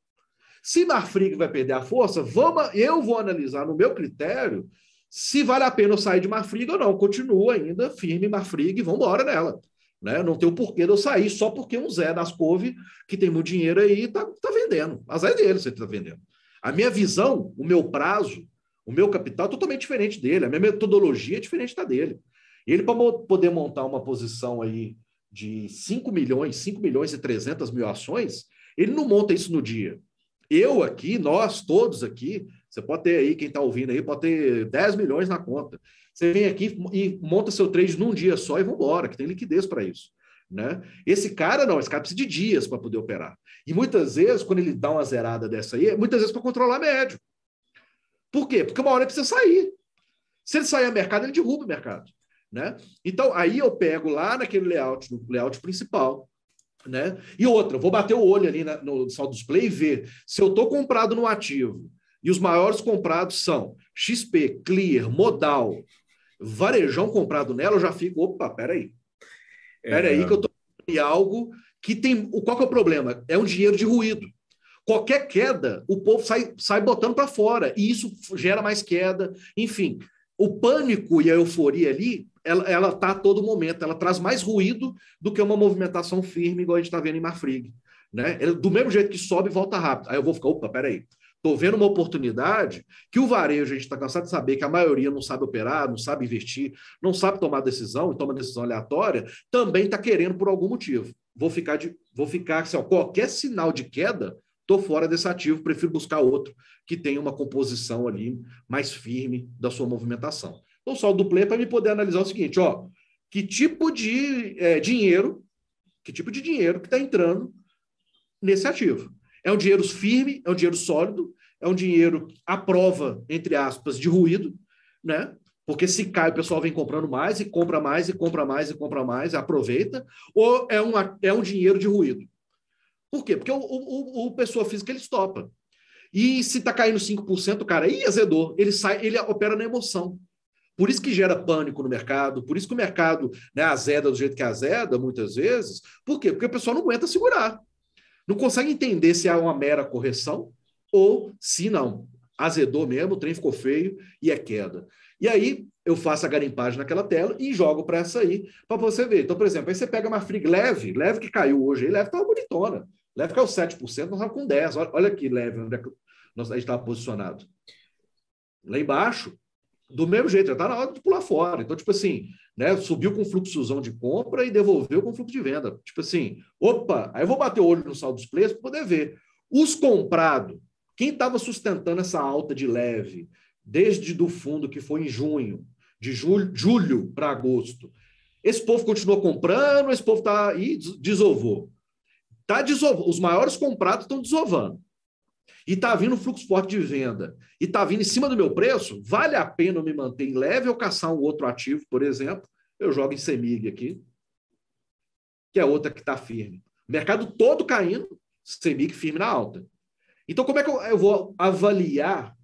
Se Marfrig vai perder a força, vamos, eu vou analisar no meu critério se vale a pena eu sair de Marfrig ou não. Continua ainda firme Marfrig, vamos embora nela. Né? Não tem o porquê de eu sair só porque um Zé das Cove, que tem muito dinheiro aí, está tá vendendo. Mas é dele você está vendendo. A minha visão, o meu prazo, o meu capital é totalmente diferente dele, a minha metodologia é diferente da dele. Ele, para poder montar uma posição aí de 5 milhões, 5 milhões e 300 mil ações, ele não monta isso no dia. Eu aqui, nós todos aqui, você pode ter aí, quem está ouvindo aí, pode ter 10 milhões na conta. Você vem aqui e monta seu trade num dia só e vambora, que tem liquidez para isso. Né? Esse cara não, esse cara precisa de dias para poder operar. E muitas vezes, quando ele dá uma zerada dessa aí, muitas vezes para controlar médio. Por quê? Porque uma hora ele precisa sair. Se ele sair a mercado, ele derruba o mercado. Né? Então, aí eu pego lá naquele layout, no layout principal, né? E outra, vou bater o olho ali na, no saldo display e ver se eu estou comprado no ativo e os maiores comprados são XP, Clear, Modal, Varejão comprado nela, eu já fico, opa, peraí. Peraí é... que eu estou em algo que tem... Qual que é o problema? É um dinheiro de ruído. Qualquer queda, o povo sai, sai botando para fora, e isso gera mais queda. Enfim, o pânico e a euforia ali, ela está a todo momento, ela traz mais ruído do que uma movimentação firme, igual a gente está vendo em Marfrig. Né? Do mesmo jeito que sobe, volta rápido. Aí eu vou ficar, opa, peraí. Estou vendo uma oportunidade que o varejo, a gente está cansado de saber que a maioria não sabe operar, não sabe investir, não sabe tomar decisão, e toma decisão aleatória, também está querendo por algum motivo. Vou ficar de. Vou ficar assim, ó, qualquer sinal de queda, Estou fora desse ativo, prefiro buscar outro que tenha uma composição ali mais firme da sua movimentação. Então, só o do para me poder analisar o seguinte: ó, que tipo de é, dinheiro, que tipo de dinheiro que está entrando nesse ativo? É um dinheiro firme, é um dinheiro sólido, é um dinheiro à prova, entre aspas, de ruído, né? Porque se cai, o pessoal vem comprando mais e compra mais e compra mais e compra mais, aproveita, ou é um, é um dinheiro de ruído? Por quê? Porque o, o, o pessoa física ele estopa. E se está caindo 5%, cara, aí azedou. Ele sai, ele opera na emoção. Por isso que gera pânico no mercado, por isso que o mercado né, azeda do jeito que azeda, muitas vezes. Por quê? Porque o pessoal não aguenta segurar. Não consegue entender se há uma mera correção ou se não. Azedou mesmo, o trem ficou feio e é queda. E aí, eu faço a garimpagem naquela tela e jogo para essa aí, para você ver. Então, por exemplo, aí você pega uma frig leve, leve que caiu hoje, aí leve estava bonitona. Leve caiu 7%, nós estávamos com 10%. Olha, olha que leve onde é que nós, a gente estava posicionado. Lá embaixo, do mesmo jeito, já está na hora de pular fora. Então, tipo assim, né, subiu com fluxozão de compra e devolveu com fluxo de venda. Tipo assim, opa, aí eu vou bater o olho no saldo dos players para poder ver. Os comprados, quem estava sustentando essa alta de leve desde do fundo que foi em junho de julho, julho para agosto. Esse povo continuou comprando, esse povo está aí, desovou. Tá desov... Os maiores comprados estão desovando. E está vindo fluxo forte de venda. E está vindo em cima do meu preço, vale a pena eu me manter em leve ou caçar um outro ativo, por exemplo? Eu jogo em Semig aqui, que é outra que está firme. mercado todo caindo, Semig firme na alta. Então, como é que eu, eu vou avaliar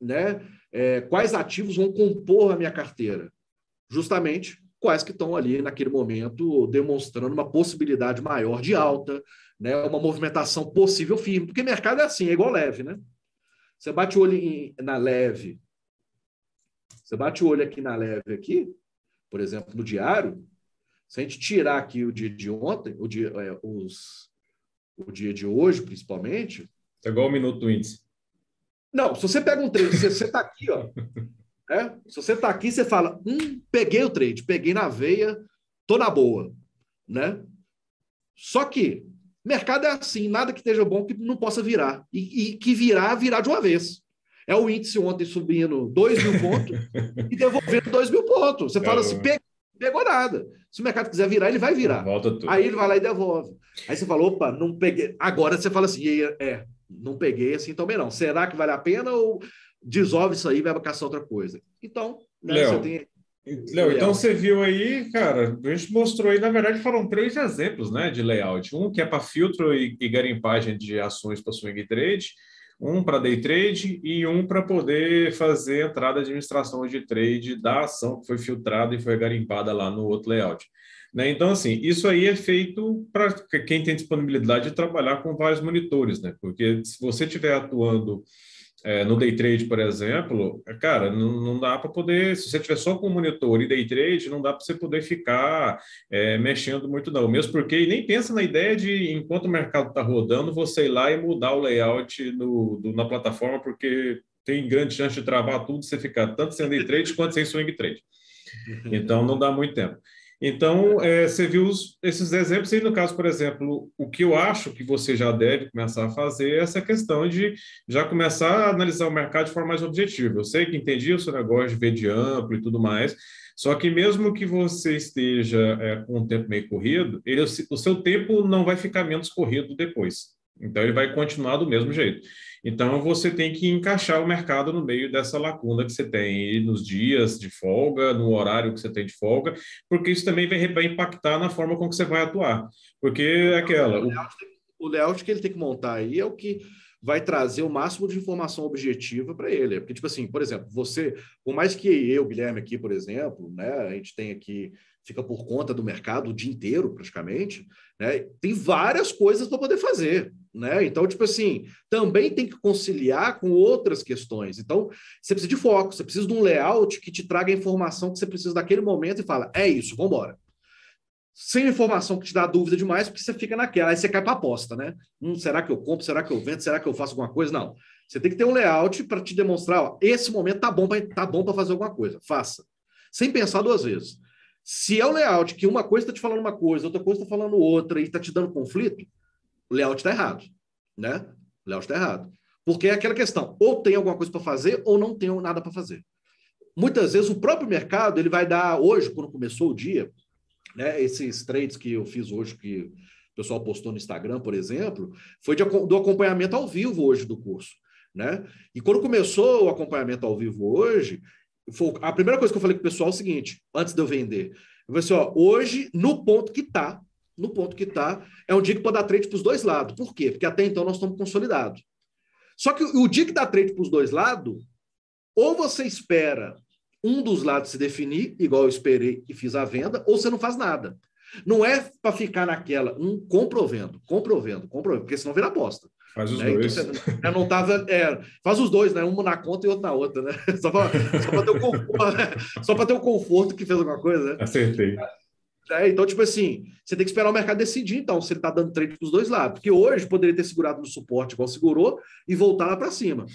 né, é, quais ativos vão compor a minha carteira? Justamente quais que estão ali naquele momento demonstrando uma possibilidade maior de alta, né, uma movimentação possível firme, porque mercado é assim, é igual leve, né? Você bate o olho em, na leve, você bate o olho aqui na leve aqui, por exemplo, no diário, se a gente tirar aqui o dia de ontem, o dia, é, os, o dia de hoje, principalmente. É igual o minuto do índice. Não, se você pega um trade, você, você tá aqui, ó. Né? Se você está aqui, você fala, hum, peguei o trade, peguei na veia, tô na boa, né? Só que mercado é assim, nada que esteja bom que não possa virar. E, e que virar, virar de uma vez. É o índice ontem subindo 2 mil pontos e devolvendo 2 mil pontos. Você fala assim, pegou, pegou nada. Se o mercado quiser virar, ele vai virar. Aí ele vai lá e devolve. Aí você fala, opa, não peguei. Agora você fala assim, é, não peguei assim também então, não. Será que vale a pena ou desove isso aí e vai caçar outra coisa? Então, né, Léo, você tem... então você viu aí, cara, a gente mostrou aí, na verdade foram três exemplos né, de layout. Um que é para filtro e, e garimpagem de ações para swing trade, um para day trade e um para poder fazer entrada de administração de trade da ação que foi filtrada e foi garimpada lá no outro layout. Né? Então, assim, isso aí é feito para quem tem disponibilidade de trabalhar com vários monitores, né? Porque se você estiver atuando é, no day trade, por exemplo, é, cara, não, não dá para poder. Se você tiver só com monitor e day trade, não dá para você poder ficar é, mexendo muito, não. Mesmo porque nem pensa na ideia de, enquanto o mercado está rodando, você ir lá e mudar o layout no, do, na plataforma, porque tem grande chance de travar tudo, você ficar tanto sem day trade quanto sem swing trade. Então, não dá muito tempo. Então, é, você viu os, esses exemplos, e no caso, por exemplo, o que eu acho que você já deve começar a fazer é essa questão de já começar a analisar o mercado de forma mais objetiva. Eu sei que entendi o seu negócio de ver de amplo e tudo mais, só que mesmo que você esteja é, com o tempo meio corrido, ele, o seu tempo não vai ficar menos corrido depois. Então, ele vai continuar do mesmo jeito. Então, você tem que encaixar o mercado no meio dessa lacuna que você tem nos dias de folga, no horário que você tem de folga, porque isso também vai impactar na forma com que você vai atuar. Porque é então, aquela. O layout que ele tem que montar aí é o que vai trazer o máximo de informação objetiva para ele. Porque, tipo assim, por exemplo, você, por mais que eu, Guilherme, aqui, por exemplo, né, a gente tem aqui, fica por conta do mercado o dia inteiro, praticamente, né, tem várias coisas para poder fazer né? Então, tipo assim, também tem que conciliar com outras questões. Então, você precisa de foco, você precisa de um layout que te traga a informação que você precisa daquele momento e fala, é isso, vamos embora. Sem informação que te dá dúvida demais, porque você fica naquela, aí você cai para aposta, né? Hum, será que eu compro? Será que eu vendo? Será que eu faço alguma coisa? Não. Você tem que ter um layout para te demonstrar, ó, esse momento tá bom para tá bom para fazer alguma coisa, faça. Sem pensar duas vezes. Se é o layout que uma coisa está te falando uma coisa, outra coisa está falando outra e está te dando conflito, o layout está errado, né? O layout está errado. Porque é aquela questão, ou tem alguma coisa para fazer ou não tem nada para fazer. Muitas vezes o próprio mercado, ele vai dar hoje, quando começou o dia, né, esses trades que eu fiz hoje, que o pessoal postou no Instagram, por exemplo, foi de, do acompanhamento ao vivo hoje do curso. Né? E quando começou o acompanhamento ao vivo hoje, foi, a primeira coisa que eu falei com o pessoal é o seguinte, antes de eu vender, eu falei assim, ó, hoje, no ponto que está, no ponto que está, é um dia que pode dar trade para os dois lados. Por quê? Porque até então nós estamos consolidados. Só que o dia que dá trade para os dois lados, ou você espera um dos lados se definir, igual eu esperei e fiz a venda, ou você não faz nada. Não é para ficar naquela, um comprovendo, comprovendo, comprovendo, porque senão vira aposta. Faz os né? Então dois. Então, você não tava, tá é, faz os dois, né? Uma na conta e outra na outra, né? Só para ter, o conforto, ter o conforto que fez alguma coisa, né? Acertei. É, então, tipo assim, você tem que esperar o mercado decidir, então, se ele está dando trade dos dois lados. Porque hoje poderia ter segurado no suporte, igual segurou, e voltar lá para cima. O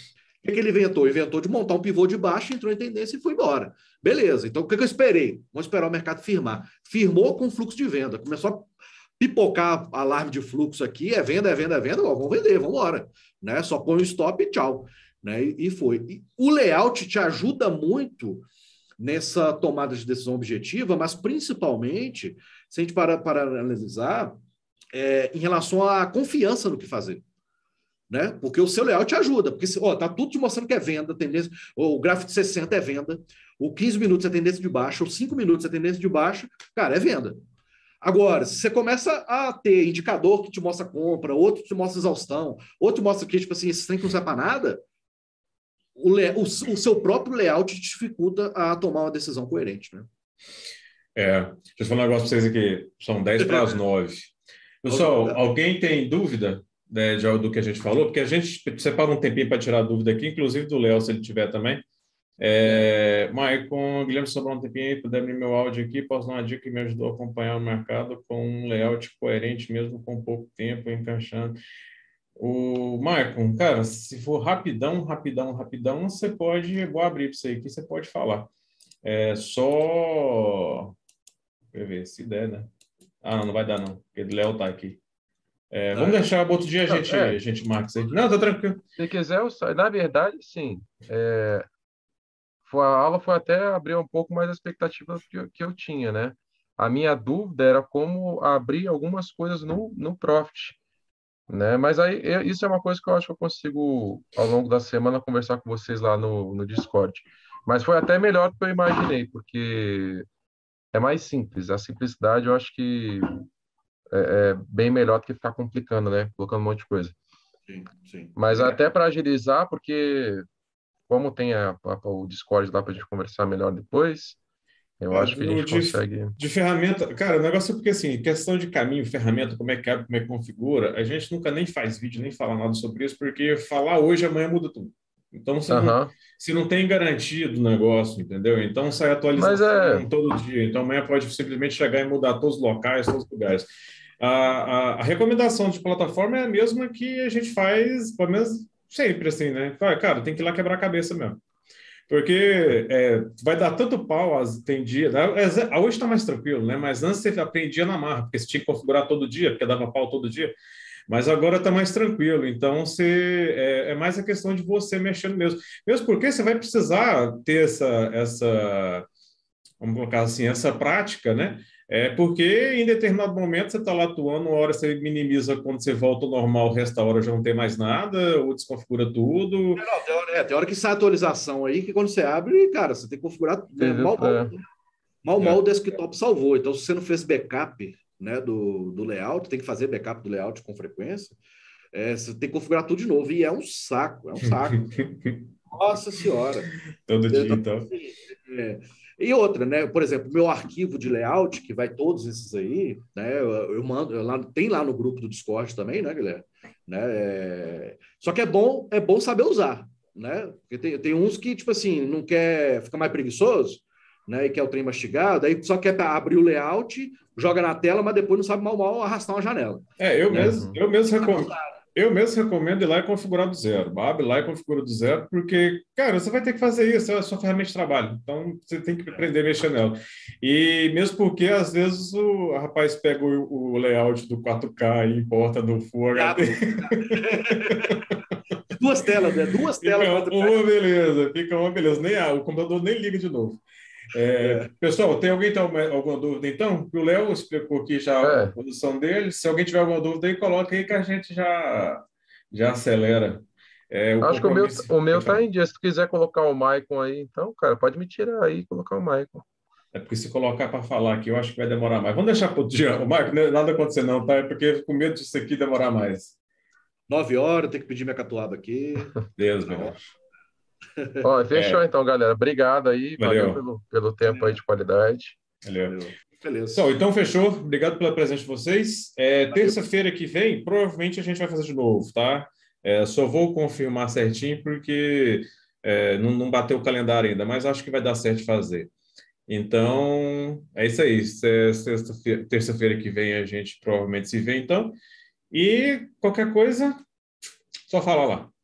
que, é que, ele inventou? Inventou de montar um pivô de baixo, entrou em tendência e foi embora. Beleza, então o que, é que eu esperei? Vou esperar o mercado firmar. Firmou com fluxo de venda. Começou a pipocar alarme de fluxo aqui, é venda, é venda, é venda, ó, vamos vender, vamos embora. Né? Só põe o stop e tchau. Né? E, e foi. E o layout te ajuda muito nessa tomada de decisão objetiva, mas principalmente, se a gente para, para analisar, é, em relação à confiança no que fazer. Né? Porque o seu layout ajuda, porque se, ó, tá tudo te mostrando que é venda, tendência, o gráfico de 60 é venda, o 15 minutos é tendência de baixa, o 5 minutos é tendência de baixa, cara, é venda. Agora, se você começa a ter indicador que te mostra compra, outro te mostra exaustão, outro mostra que, tipo assim, esse trem não serve para nada, o, o, seu próprio layout dificulta a tomar uma decisão coerente, né? É, deixa eu falar um negócio para vocês aqui, são 10 para as 9. Pessoal, alguém tem dúvida né, de algo do que a gente falou? Porque a gente separa um tempinho para tirar dúvida aqui, inclusive do Léo, se ele tiver também. É, Maicon, Guilherme, sobrou um tempinho aí, puder abrir meu áudio aqui, posso dar uma dica que me ajudou a acompanhar o mercado com um layout coerente, mesmo com pouco tempo, encaixando. O Marco, cara, se for rapidão, rapidão, rapidão, você pode. Vou abrir para você aqui, você pode falar. É só. Deixa ver se der, né? Ah, não, não vai dar, não, porque o Léo tá aqui. É, tá. vamos deixar deixar outro dia a gente, é, a gente marca isso aí. Não, tá tranquilo. Se quiser, eu só, na verdade, sim. É, a aula foi até abrir um pouco mais a expectativa que eu, que eu tinha, né? A minha dúvida era como abrir algumas coisas no, no Profit. Né? Mas aí eu, é, isso é uma coisa que eu acho que eu consigo, ao longo da semana, conversar com vocês lá no, no Discord. Mas foi até melhor do que eu imaginei, porque é mais simples. A simplicidade eu acho que é, é bem melhor do que ficar complicando, né? Colocando um monte de coisa. Sim, sim. Mas é. até para agilizar, porque como tem a, a, o Discord lá para a gente conversar melhor depois, eu é, acho que a gente de, consegue. De ferramenta, cara, o negócio é porque assim, questão de caminho, ferramenta, como é que abre, é, como é que configura, a gente nunca nem faz vídeo, nem fala nada sobre isso, porque falar hoje, amanhã muda tudo. Então se uhum. não, não tem garantia do negócio, entendeu? Então sai atualização é... todo dia. Então amanhã pode simplesmente chegar e mudar todos os locais, todos os lugares. A, a, a recomendação de plataforma é a mesma que a gente faz, pelo menos sempre assim, né? Cara, tem que ir lá quebrar a cabeça mesmo. Porque é, vai dar tanto pau, as, tem dia. Né? É, é, hoje está mais tranquilo, né? Mas antes você aprendia na marra, porque você tinha que configurar todo dia, porque dava pau todo dia. Mas agora está mais tranquilo, então você, é, é, mais a questão de você mexendo mesmo. Mesmo porque você vai precisar ter essa, essa vamos colocar assim, essa prática, né? É porque em determinado momento você está lá atuando, uma hora você minimiza quando você volta ao normal, o resto da hora já não tem mais nada, ou desconfigura tudo. É, não, tem, hora, é, tem hora que sai a atualização aí, que quando você abre, cara, você tem que configurar. Né, mal, mal, é. mal, mal é. o desktop salvou. Então, se você não fez backup né, do, do layout, tem que fazer backup do layout com frequência, é, você tem que configurar tudo de novo. E é um saco, é um saco. Nossa Senhora. Todo dia, então. É, e outra, né? Por exemplo, meu arquivo de layout, que vai todos esses aí, né? Eu, mando, eu lá, tem lá no grupo do Discord também, né, Guilherme? Né? É... Só que é bom, é bom saber usar, né? Porque tem, tem uns que, tipo assim, não quer ficar mais preguiçoso, né? E quer o trem mastigado, aí só quer abrir o layout, joga na tela, mas depois não sabe mal mal arrastar uma janela. É, eu né? mesmo, eu mesmo recomendo. Eu mesmo recomendo ir lá e configurar do zero. Abre lá e configura do zero, porque, cara, você vai ter que fazer isso, é a sua ferramenta de trabalho. Então, você tem que é. aprender a mexer nela. E mesmo porque, às vezes, o rapaz pega o, layout do 4K e importa do Full HD. Tá Duas telas, né? Duas telas. Fica uma beleza, fica uma beleza. Nem, o computador nem liga de novo. É, pessoal, tem alguém tem alguma dúvida então? O Léo explicou aqui já é. a posição dele. Se alguém tiver alguma dúvida aí, coloca aí que a gente já, já acelera. É, o Acho que o meu, o meu tá em dia. Se tu quiser colocar o Maicon aí, então, cara, pode me tirar aí e colocar o Maicon. É porque se colocar para falar aqui, eu acho que vai demorar mais. Vamos deixar para o dia. O Maicon, né? nada acontecer não, tá? É porque eu fico com medo disso aqui demorar mais. Nove horas, tem que pedir minha catuaba aqui. Deus, meu. Ó, é. fechou é. então, galera. Obrigado aí. Valeu, valeu pelo, pelo tempo valeu. aí de qualidade. Valeu. valeu. Beleza. Então, então, fechou. Obrigado pela presença de vocês. É, Terça-feira que vem, provavelmente a gente vai fazer de novo, tá? É, só vou confirmar certinho porque é, não, não bateu o calendário ainda, mas acho que vai dar certo fazer. Então, é isso aí. É terça-feira que vem a gente provavelmente se vê, então. E qualquer coisa, só fala lá.